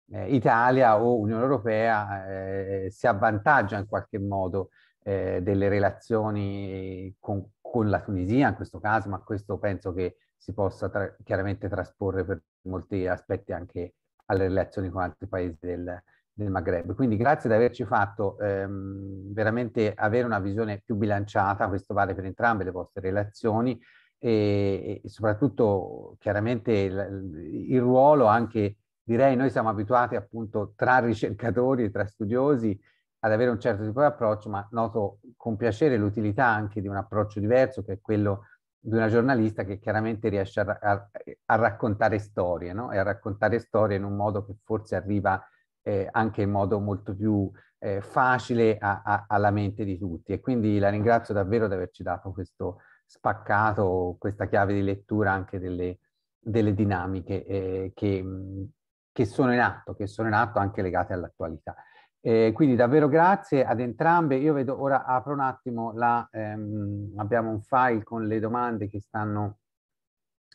eh, Italia o Unione Europea eh, si avvantaggia in qualche modo eh, delle relazioni con, con la Tunisia in questo caso, ma questo penso che si possa tra chiaramente trasporre per molti aspetti anche alle relazioni con altri paesi del, del Maghreb. Quindi grazie di averci fatto ehm, veramente avere una visione più bilanciata, questo vale per entrambe le vostre relazioni e, e soprattutto chiaramente il, il, ruolo anche, direi noi siamo abituati appunto tra ricercatori e tra studiosi ad avere un certo tipo di approccio, ma noto con piacere l'utilità anche di un approccio diverso che è quello di una giornalista che chiaramente riesce a, a, a raccontare storie, no? E a raccontare storie in un modo che forse arriva eh, anche in modo molto più eh, facile a, alla mente di tutti. E quindi la ringrazio davvero di averci dato questo spaccato, questa chiave di lettura anche delle, delle dinamiche eh, che, che sono in atto, che sono in atto anche legate all'attualità. Eh, quindi davvero grazie ad entrambe. Io vedo, ora apro un attimo, la, ehm, abbiamo un file con le domande che stanno,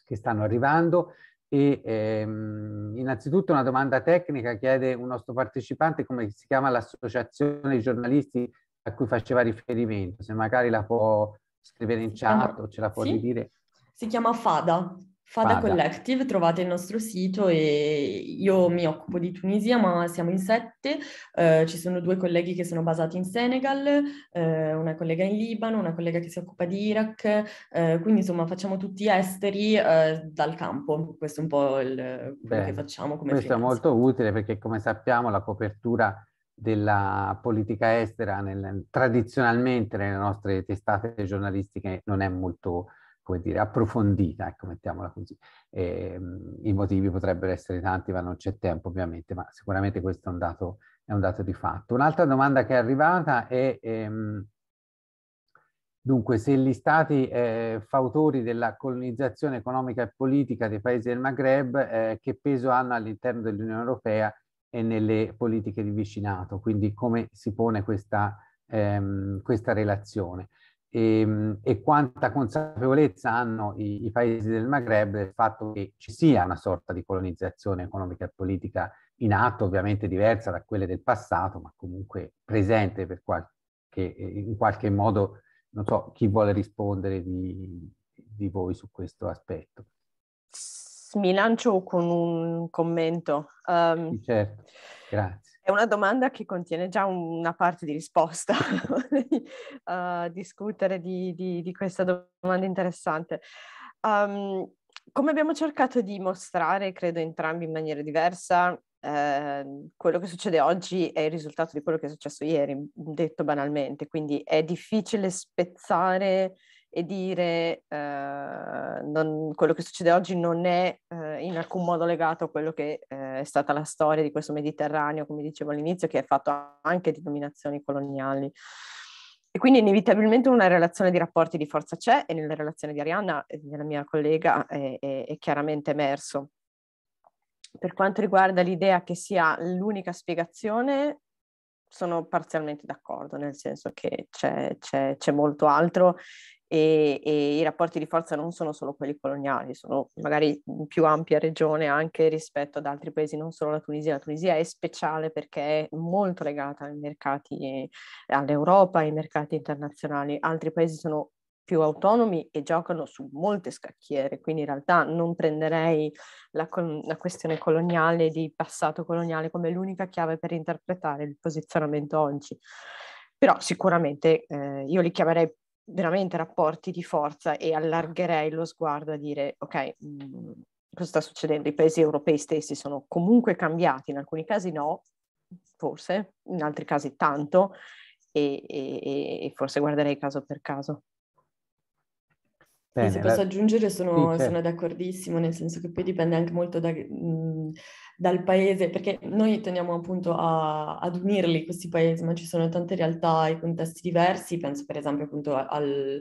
che stanno arrivando e ehm, innanzitutto una domanda tecnica chiede un nostro partecipante come si chiama l'associazione dei giornalisti a cui faceva riferimento, se magari la può scrivere in chat chiama, o ce la può sì? ridire. Si chiama FADA, Fada, Fada Collective, trovate il nostro sito e io mi occupo di Tunisia, ma siamo in sette, eh, ci sono due colleghi che sono basati in Senegal, eh, una collega in Libano, una collega che si occupa di Iraq, eh, quindi insomma facciamo tutti esteri eh, dal campo, questo è un po' il, quello Beh, che facciamo come Questo freelance. è molto utile perché come sappiamo la copertura della politica estera nel, tradizionalmente nelle nostre testate giornalistiche non è molto come dire, approfondita, ecco, mettiamola così. E, ehm, I motivi potrebbero essere tanti, ma non c'è tempo ovviamente, ma sicuramente questo è un dato, è un dato di fatto. Un'altra domanda che è arrivata è, ehm, dunque, se gli stati eh, fautori della colonizzazione economica e politica dei paesi del Maghreb, eh, che peso hanno all'interno dell'Unione Europea e nelle politiche di vicinato? Quindi come si pone questa, ehm, questa relazione? e, ehm, e quanta consapevolezza hanno i, i, paesi del Maghreb del fatto che ci sia una sorta di colonizzazione economica e politica in atto, ovviamente diversa da quelle del passato, ma comunque presente per qualche, eh, in qualche modo, non so chi vuole rispondere di, di voi su questo aspetto. Mi lancio con un commento. Um, certo, grazie. È una domanda che contiene già una parte di risposta. uh, discutere di, di, di, questa domanda interessante. Um, come abbiamo cercato di mostrare, credo entrambi in maniera diversa, eh, quello che succede oggi è il risultato di quello che è successo ieri, detto banalmente, quindi è difficile spezzare e dire eh, non, quello che succede oggi non è eh, in alcun modo legato a quello che eh, è stata la storia di questo Mediterraneo, come dicevo all'inizio, che è fatto anche di dominazioni coloniali. E quindi inevitabilmente una relazione di rapporti di forza c'è e nella relazione di Arianna, eh, della mia collega, è, è, è chiaramente emerso. Per quanto riguarda l'idea che sia l'unica spiegazione, sono parzialmente d'accordo, nel senso che c'è, c'è, c'è molto altro e, e, i rapporti di forza non sono solo quelli coloniali, sono magari in più ampia regione anche rispetto ad altri paesi, non solo la Tunisia. La Tunisia è speciale perché è molto legata ai mercati, eh, all'Europa, ai mercati internazionali. Altri paesi sono più autonomi e giocano su molte scacchiere, quindi in realtà non prenderei la, la questione coloniale di passato coloniale come l'unica chiave per interpretare il posizionamento oggi. Però sicuramente eh, io li chiamerei veramente rapporti di forza e allargherei lo sguardo a dire ok, mh, mm, cosa sta succedendo? I paesi europei stessi sono comunque cambiati, in alcuni casi no, forse, in altri casi tanto, e, e, e forse guarderei caso per caso. Bene, se posso aggiungere sono, sì, certo. sono, d'accordissimo, nel senso che poi dipende anche molto da, mh, mhmm, dal paese, perché noi teniamo appunto a, ad unirli questi paesi, ma ci sono tante realtà e contesti diversi, penso per esempio appunto al,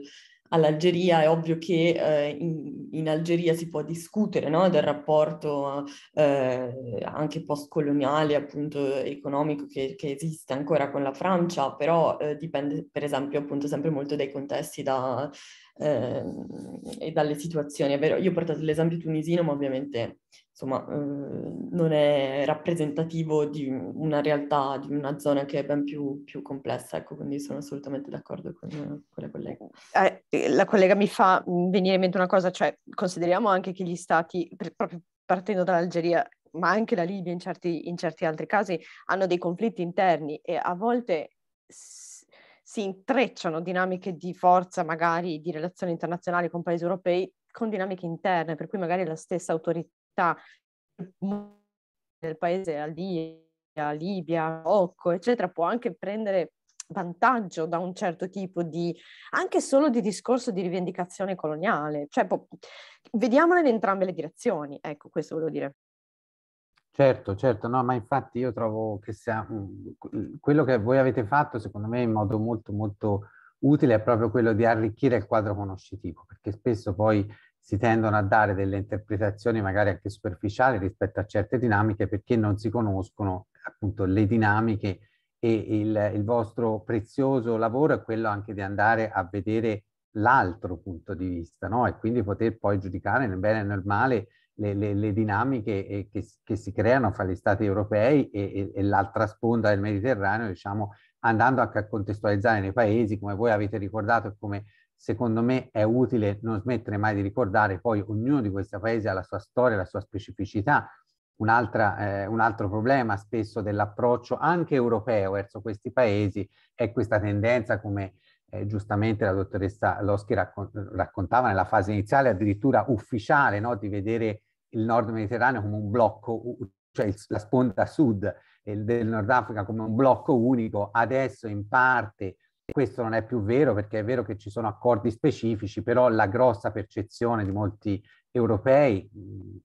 all'Algeria è ovvio che eh, in, in, Algeria si può discutere no? del rapporto eh, anche postcoloniale, appunto economico che, che, esiste ancora con la Francia, però eh, dipende per esempio appunto sempre molto dai contesti da, eh, e dalle situazioni. È vero, io ho portato l'esempio tunisino, ma ovviamente insomma, eh, non è rappresentativo di una realtà, di una zona che è ben più, più complessa, ecco, quindi sono assolutamente d'accordo con, con la collega. Eh, eh, la collega mi fa venire in mente una cosa, cioè consideriamo anche che gli stati, per, proprio partendo dall'Algeria, ma anche la Libia in certi, in certi altri casi, hanno dei conflitti interni e a volte si intrecciano dinamiche di forza, magari di relazioni internazionali con paesi europei, con dinamiche interne, per cui magari la stessa autorità del paese a Libia, Libia, Marocco, eccetera, può anche prendere vantaggio da un certo tipo di, anche solo di discorso di rivendicazione coloniale. Cioè, po- vediamola in entrambe le direzioni, ecco, questo volevo dire. Certo, certo, no, ma infatti io trovo che sia quello che voi avete fatto, secondo me, in modo molto, molto utile è proprio quello di arricchire il quadro conoscitivo, perché spesso poi si tendono a dare delle interpretazioni magari anche superficiali rispetto a certe dinamiche perché non si conoscono appunto le dinamiche e il, il vostro prezioso lavoro è quello anche di andare a vedere l'altro punto di vista, no? E quindi poter poi giudicare nel bene e nel male le, le, le dinamiche eh, che, che, si creano fra gli stati europei e, e, e l'altra sponda del Mediterraneo, diciamo, andando anche a contestualizzare nei paesi, come voi avete ricordato e come secondo me è utile non smettere mai di ricordare, poi ognuno di questi paesi ha la sua storia, la sua specificità, un, eh, un altro problema spesso dell'approccio anche europeo verso questi paesi è questa tendenza come eh, giustamente la dottoressa Loschi raccon raccontava nella fase iniziale addirittura ufficiale no? di vedere il nord Mediterraneo come un blocco, cioè la sponda sud del Nord Africa come un blocco unico, adesso in parte questo non è più vero perché è vero che ci sono accordi specifici, però la grossa percezione di molti europei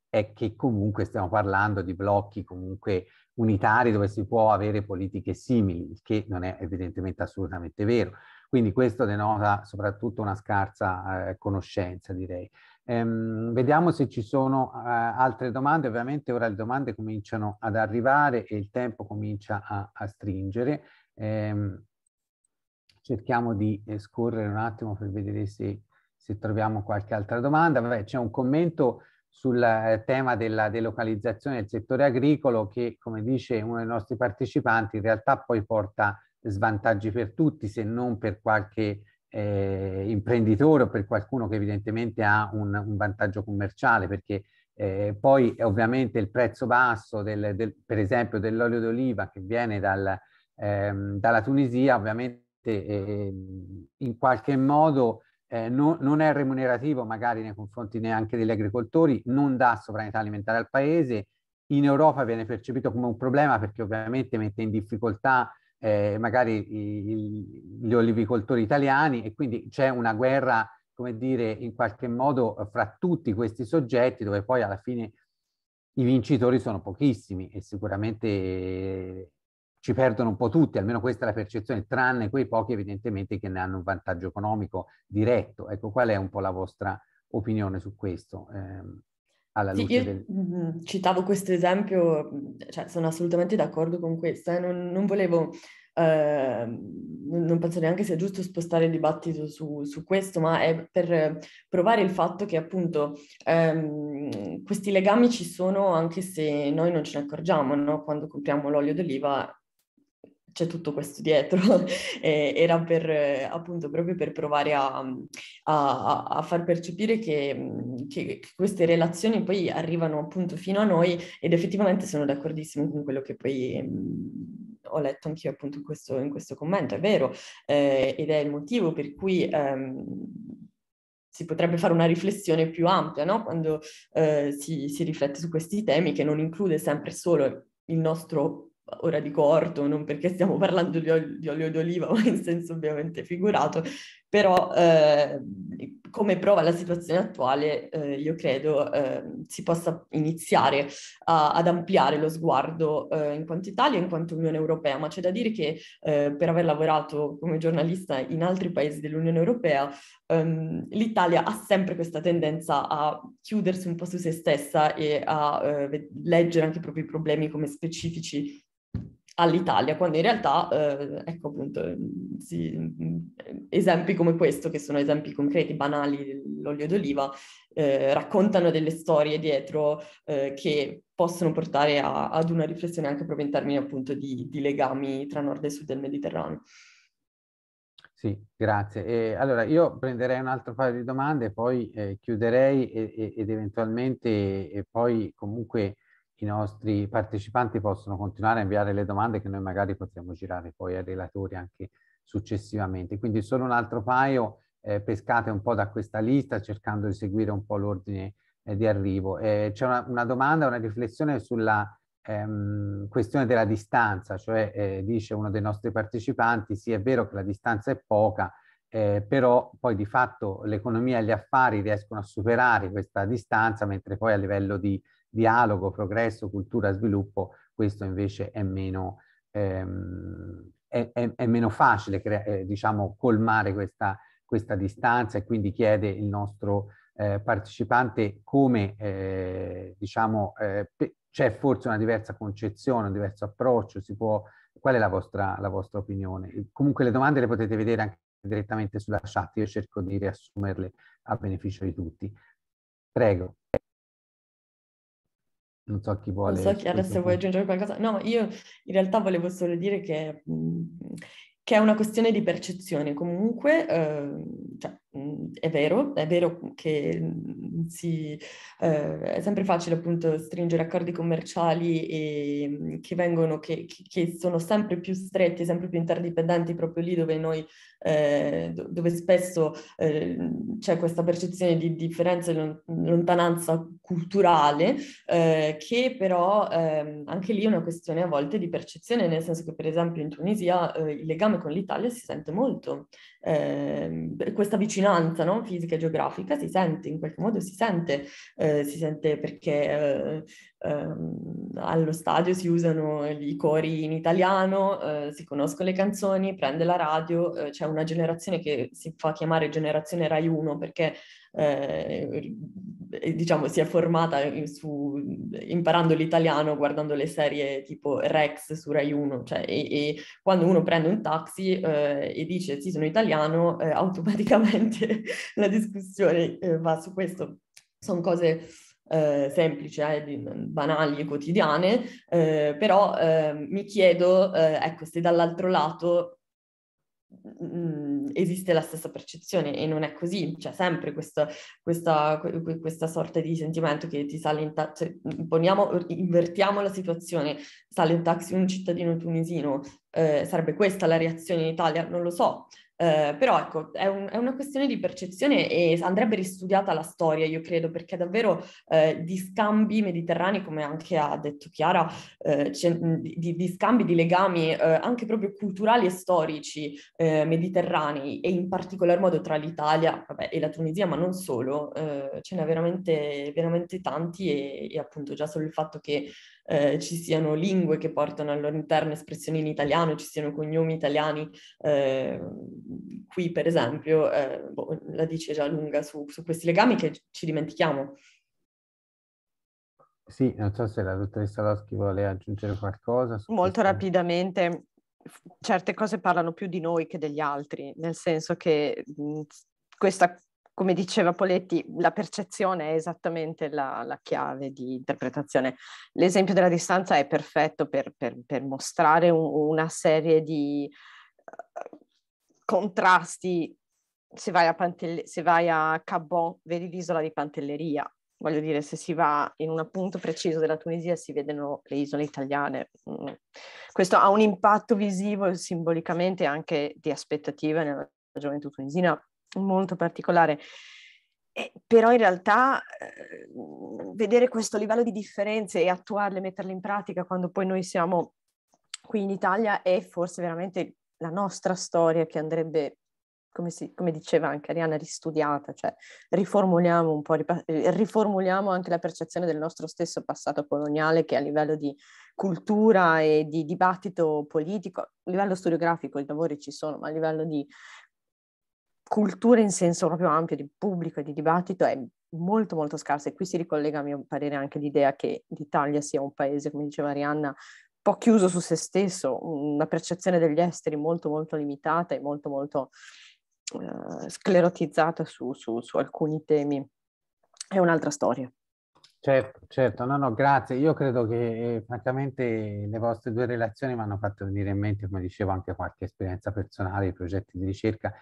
è che comunque stiamo parlando di blocchi comunque unitari dove si può avere politiche simili, che non è evidentemente assolutamente vero. Quindi questo denota soprattutto una scarsa eh, conoscenza, direi. Ehm, vediamo se ci sono eh, altre domande, ovviamente ora le domande cominciano ad arrivare e il tempo comincia a, a stringere. Ehm, cerchiamo di eh, scorrere un attimo per vedere se, se troviamo qualche altra domanda. C'è un commento sul eh, tema della delocalizzazione del settore agricolo che, come dice uno dei nostri partecipanti, in realtà poi porta svantaggi per tutti se non per qualche eh, imprenditore o per qualcuno che evidentemente ha un, un vantaggio commerciale perché eh, poi eh, ovviamente il prezzo basso del, del, per esempio dell'olio d'oliva che viene dal, ehm, dalla Tunisia ovviamente eh, in qualche modo eh, non, non è remunerativo magari nei confronti neanche degli agricoltori, non dà sovranità alimentare al paese, in Europa viene percepito come un problema perché ovviamente mette in difficoltà eh, magari i, gli olivicoltori italiani e quindi c'è una guerra, come dire, in qualche modo eh, fra tutti questi soggetti dove poi alla fine i vincitori sono pochissimi e sicuramente eh, ci perdono un po' tutti, almeno questa è la percezione, tranne quei pochi evidentemente che ne hanno un vantaggio economico diretto. Ecco, qual è un po' la vostra opinione su questo? Eh, alla luce Io del... citavo questo esempio, cioè sono assolutamente d'accordo con questo, eh? non, non, volevo, eh, non penso neanche sia giusto spostare il dibattito su, su, questo, ma è per provare il fatto che appunto ehm, questi legami ci sono anche se noi non ce ne accorgiamo, no? quando compriamo l'olio d'oliva c'è tutto questo dietro, eh, era per, appunto proprio per provare a, a, a far percepire che, che, queste relazioni poi arrivano appunto fino a noi ed effettivamente sono d'accordissimo con quello che poi mh, ho letto anch'io appunto in questo, in questo commento, è vero, eh, ed è il motivo per cui... Ehm, si potrebbe fare una riflessione più ampia no? quando eh, si, si riflette su questi temi che non include sempre solo il nostro ora dico orto, non perché stiamo parlando di, olio, di olio d'oliva, ma in senso ovviamente figurato, però eh, come prova la situazione attuale, eh, io credo eh, si possa iniziare a, ad ampliare lo sguardo eh, in quanto Italia e in quanto Unione Europea, ma c'è da dire che eh, per aver lavorato come giornalista in altri paesi dell'Unione Europea, ehm, l'Italia ha sempre questa tendenza a chiudersi un po' su se stessa e a eh, leggere anche i propri problemi come specifici all'Italia, quando in realtà, eh, ecco appunto, mm, sì, mm, mm, esempi come questo, che sono esempi concreti, banali, l'olio d'oliva, eh, raccontano delle storie dietro eh, che possono portare a, ad una riflessione anche proprio in termini appunto di, di, legami tra nord e sud del Mediterraneo. Sì, grazie. E allora io prenderei un altro paio di domande, poi eh, chiuderei e, ed eventualmente e poi comunque i nostri partecipanti possono continuare a inviare le domande che noi magari possiamo girare poi ai relatori anche successivamente. Quindi solo un altro paio eh, pescate un po' da questa lista cercando di seguire un po' l'ordine eh, di arrivo. Eh, C'è una, una, domanda, una riflessione sulla ehm, questione della distanza, cioè eh, dice uno dei nostri partecipanti sì è vero che la distanza è poca, eh, però poi di fatto l'economia e gli affari riescono a superare questa distanza mentre poi a livello di dialogo, progresso, cultura, sviluppo, questo invece è meno, ehm, è, è, è meno facile, eh, diciamo, colmare questa, questa, distanza e quindi chiede il nostro eh, partecipante come, eh, diciamo, eh, c'è forse una diversa concezione, un diverso approccio, si può... Qual è la vostra, la vostra opinione? Comunque le domande le potete vedere anche direttamente sulla chat, io cerco di riassumerle a beneficio di tutti. Prego. Non so chi vuole. Non so chi adesso vuoi aggiungere qualcosa. No, io in realtà volevo solo dire che, che è una questione di percezione. Comunque, eh, cioè, Mhmm, è vero, è vero che mhmm, si, eh, è sempre facile appunto stringere accordi commerciali e, mhmm, che, vengono, che, che, sono sempre più stretti, sempre più interdipendenti proprio lì dove noi, eh, dove spesso eh, c'è questa percezione di differenza e lontananza culturale, eh, che però ehm, anche lì è una questione a volte di percezione, nel senso che per esempio in Tunisia eh, il legame con l'Italia si sente molto, eh, questa vicinanza no? fisica e geografica si sente, in qualche modo si sente, eh, si sente perché eh, ehm, allo stadio si usano i cori in italiano, eh, si conoscono le canzoni, prende la radio, eh, c'è una generazione che si fa chiamare generazione Rai 1 perché eh, diciamo, si è formata su, imparando l'italiano, guardando le serie tipo Rex su Rai 1, cioè, e, e quando uno prende un taxi eh, e dice sì sono italiano, eh, automaticamente la discussione eh, va su questo. Sono cose eh, semplici, eh, banali e quotidiane, eh, però mi chiedo, ecco, se dall'altro lato mh, mm, esiste la stessa percezione e non è così, c'è sempre questa, questa, questa sorta di sentimento che ti sale in taxi, cioè, poniamo, invertiamo la situazione, sale in taxi un cittadino tunisino, eh, sarebbe questa la reazione in Italia? Non lo so, eh, però ecco, è, un, è, una questione di percezione e andrebbe ristudiata la storia, io credo, perché davvero eh, di scambi mediterranei, come anche ha detto Chiara, eh, di, di, scambi, di legami eh, anche proprio culturali e storici eh, mediterranei e in particolar modo tra l'Italia vabbè, e la Tunisia, ma non solo, ce n'è veramente, veramente tanti e, e appunto già solo il fatto che eh, ci siano lingue che portano al loro interno espressioni in italiano, ci siano cognomi italiani. Eh, qui, per esempio, eh, boh, la dice già lunga su, su questi legami che ci dimentichiamo. Sì, non so se la dottoressa Loschi vuole aggiungere qualcosa. Molto questo. rapidamente, certe cose parlano più di noi che degli altri, nel senso che mh, questa come diceva Poletti, la percezione è esattamente la, la chiave di interpretazione. L'esempio della distanza è perfetto per, per, per mostrare un, una serie di eh, contrasti. Se vai, a Pantelle- se vai a Cabon, vedi l'isola di Pantelleria, voglio dire, se si va in un punto preciso della Tunisia si vedono le isole italiane. Mm. Questo ha un impatto visivo e simbolicamente anche di aspettativa nella gioventù tunisina molto particolare. Eh, però in realtà eh, vedere questo livello di differenze e attuarle, metterle in pratica quando poi noi siamo qui in Italia è forse veramente la nostra storia che andrebbe, come, si, come diceva anche Arianna, ristudiata, cioè riformuliamo un po', ripa- eh, riformuliamo anche la percezione del nostro stesso passato coloniale che a livello di cultura e di dibattito politico, a livello storiografico i lavori ci sono, ma a livello di cultura in senso proprio ampio di pubblico e di dibattito è molto molto scarsa e qui si ricollega a mio parere anche l'idea che l'Italia sia un paese, come diceva Arianna, un po' chiuso su se stesso, una percezione degli esteri molto molto limitata e molto molto uh, sclerotizzata su, su, su alcuni temi. È un'altra storia. Certo, certo, no, no, grazie. Io credo che eh, francamente le vostre due relazioni mi hanno fatto venire in mente, come dicevo, anche qualche esperienza personale, i progetti di ricerca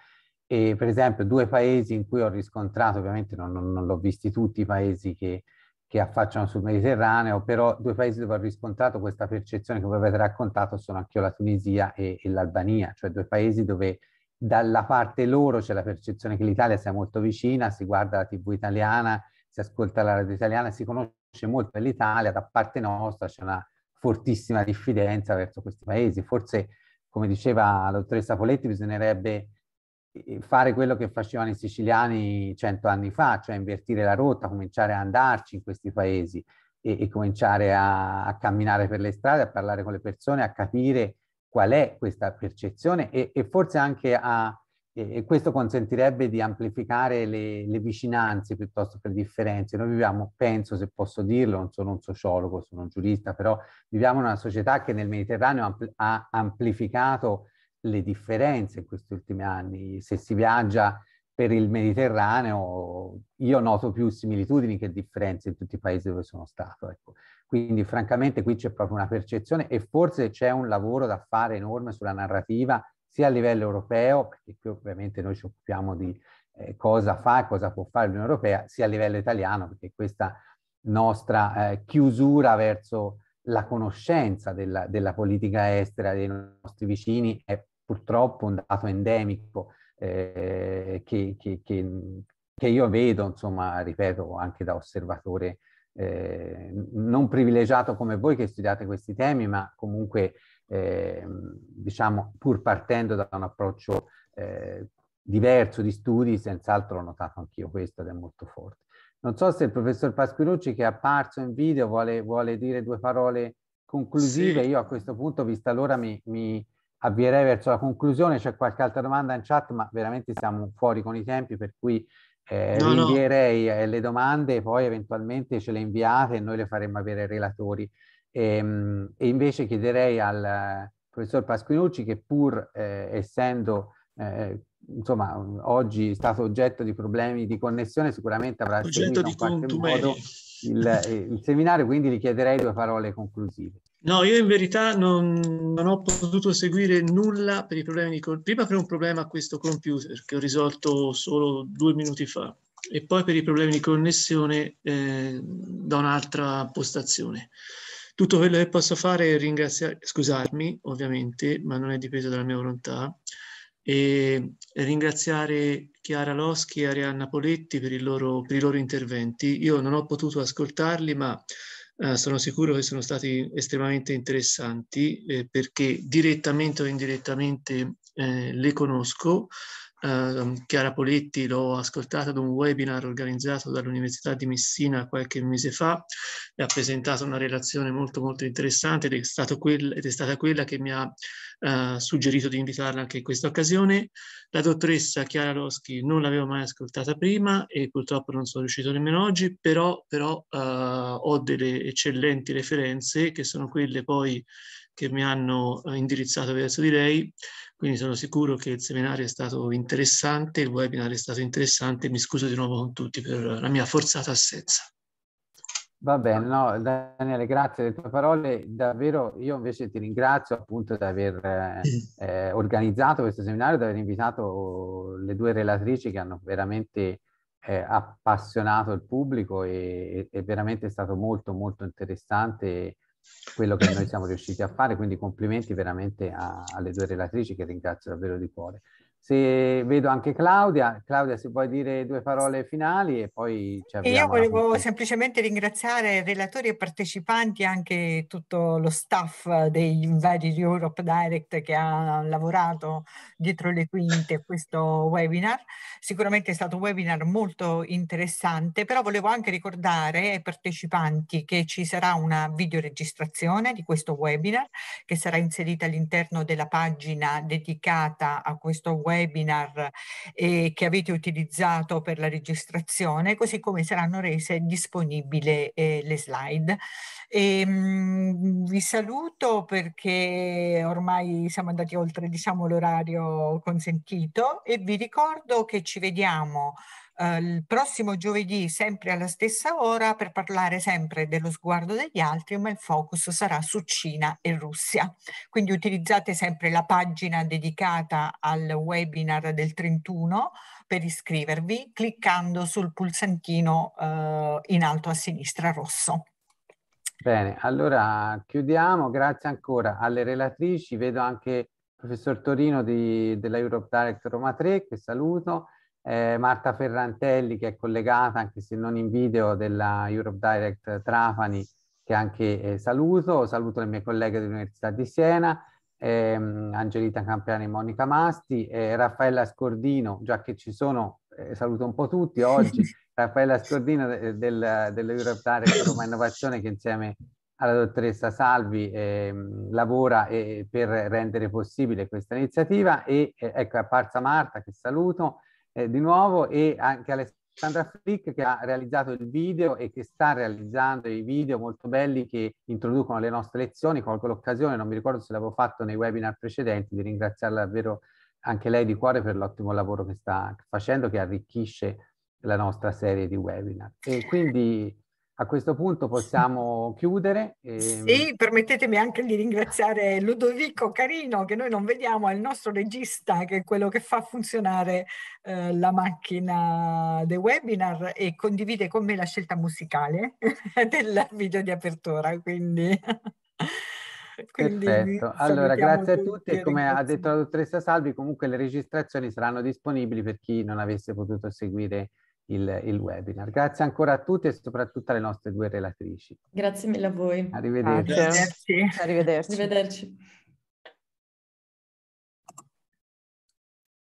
e per esempio due paesi in cui ho riscontrato, ovviamente non, non, non l'ho visti tutti i paesi che, che, affacciano sul Mediterraneo, però due paesi dove ho riscontrato questa percezione che voi avete raccontato sono anche io, la Tunisia e, e l'Albania, cioè due paesi dove dalla parte loro c'è la percezione che l'Italia sia molto vicina, si guarda la tv italiana, si ascolta la radio italiana, si conosce molto l'Italia, da parte nostra c'è una fortissima diffidenza verso questi paesi. Forse, come diceva la dottoressa Poletti, bisognerebbe fare quello che facevano i siciliani cento anni fa, cioè invertire la rotta, cominciare a andarci in questi paesi e, e cominciare a, a, camminare per le strade, a parlare con le persone, a capire qual è questa percezione e, e forse anche a, e questo consentirebbe di amplificare le, le, vicinanze piuttosto che le differenze. Noi viviamo, penso se posso dirlo, non sono un sociologo, sono un giurista, però viviamo in una società che nel Mediterraneo ampl ha amplificato le differenze in questi ultimi anni. Se si viaggia per il Mediterraneo, io noto più similitudini che differenze in tutti i paesi dove sono stato. Ecco. Quindi francamente qui c'è proprio una percezione e forse c'è un lavoro da fare enorme sulla narrativa, sia a livello europeo, perché qui ovviamente noi ci occupiamo di eh, cosa fa e cosa può fare l'Unione Europea, sia a livello italiano, perché questa nostra eh, chiusura verso la conoscenza della, della, politica estera dei nostri vicini è purtroppo un dato endemico eh, che, che, che, che, io vedo, insomma, ripeto, anche da osservatore eh, non privilegiato come voi che studiate questi temi, ma comunque, eh, diciamo, pur partendo da un approccio eh, diverso di studi, senz'altro ho notato anch'io questo ed è molto forte. Non so se il professor Pasquinucci, che è apparso in video, vuole, vuole dire due parole conclusive. Sì. Io a questo punto, vista l'ora, mi, mi avvierei verso la conclusione, c'è qualche altra domanda in chat, ma veramente siamo fuori con i tempi, per cui eh, no, rinvierei no. Eh, le domande, poi eventualmente ce le inviate e noi le faremo avere ai relatori. E, ehm, e invece chiederei al eh, professor Pasquinucci che pur eh, essendo eh, insomma oggi stato oggetto di problemi di connessione sicuramente avrà seguito in qualche modo il, eh, il seminario, quindi gli chiederei due parole conclusive. No, io in verità non, non, ho potuto seguire nulla per i problemi di prima per un problema a questo computer che ho risolto solo due minuti fa e poi per i problemi di connessione eh, da un'altra postazione. Tutto quello che posso fare è ringraziare, scusarmi ovviamente, ma non è dipeso dalla mia volontà, e ringraziare Chiara Loschi e Arianna Poletti per, loro, per i loro interventi. Io non ho potuto ascoltarli, ma eh, sono sicuro che sono stati estremamente interessanti eh, perché direttamente o indirettamente eh, le conosco Uh, Chiara Poletti l'ho ascoltata ad un webinar organizzato dall'Università di Messina qualche mese fa e ha presentato una relazione molto molto interessante ed è, quel, ed è stata quella che mi ha uh, suggerito di invitarla anche in questa occasione. La dottoressa Chiara Loschi non l'avevo mai ascoltata prima e purtroppo non sono riuscito nemmeno oggi, però, però uh, ho delle eccellenti referenze che sono quelle poi che mi hanno eh, indirizzato verso di lei, quindi sono sicuro che il seminario è stato interessante, il webinar è stato interessante, mi scuso di nuovo con tutti per la mia forzata assenza. Va bene, no, Daniele, grazie delle tue parole. Davvero io invece ti ringrazio appunto di aver eh, organizzato questo seminario, di aver invitato le due relatrici che hanno veramente eh, appassionato il pubblico e, e veramente stato molto molto interessante quello che noi siamo riusciti a fare, quindi complimenti veramente a, alle due relatrici che ringrazio davvero di cuore se vedo anche Claudia, Claudia se vuoi dire due parole finali e poi ci abbiamo. Io volevo semplicemente ringraziare relatori e partecipanti, anche tutto lo staff dei vari Europe Direct che ha lavorato dietro le quinte a questo webinar. Sicuramente è stato un webinar molto interessante, però volevo anche ricordare ai partecipanti che ci sarà una videoregistrazione di questo webinar che sarà inserita all'interno della pagina dedicata a questo webinar webinar eh, che avete utilizzato per la registrazione, così come saranno rese disponibili eh, le slide. E, ehm, mh, vi saluto perché ormai siamo andati oltre diciamo, l'orario consentito e vi ricordo che ci vediamo eh, il prossimo giovedì sempre alla stessa ora per parlare sempre dello sguardo degli altri, ma il focus sarà su Cina e Russia. Quindi utilizzate sempre la pagina dedicata al webinar del 31 per iscrivervi cliccando sul pulsantino eh, in alto a sinistra rosso. Bene, allora chiudiamo, grazie ancora alle relatrici, vedo anche il professor Torino di, della Europe Direct Roma 3 che saluto eh, Marta Ferrantelli che è collegata anche se non in video della Europe Direct Trafani che anche eh, saluto, saluto le mie colleghe dell'Università di Siena, ehm, Angelita Campiani e Monica Masti, eh, Raffaella Scordino, già che ci sono, eh, saluto un po' tutti oggi, Raffaella Scordino de del, dell'Europe Direct Roma Innovazione che insieme alla dottoressa Salvi eh, lavora eh, per rendere possibile questa iniziativa e eh, ecco è apparsa Marta che saluto eh, di nuovo e anche Alessandra Frick che ha realizzato il video e che sta realizzando i video molto belli che introducono le nostre lezioni. Colgo l'occasione, non mi ricordo se l'avevo fatto nei webinar precedenti, di ringraziarla davvero anche lei di cuore per l'ottimo lavoro che sta facendo, che arricchisce la nostra serie di webinar. E quindi a questo punto possiamo chiudere. E... Ehm, sì, permettetemi anche di ringraziare Ludovico Carino, che noi non vediamo, è il nostro regista, che è quello che fa funzionare eh, la macchina del webinar e condivide con me la scelta musicale del video di apertura. Quindi. Quindi Perfetto, allora grazie a tutti e come ha detto la dottoressa Salvi comunque le registrazioni saranno disponibili per chi non avesse potuto seguire il, il, webinar. Grazie ancora a tutti e soprattutto alle nostre due relatrici. Grazie mille a voi. Arrivederci. Arrivederci. Arrivederci. Arrivederci.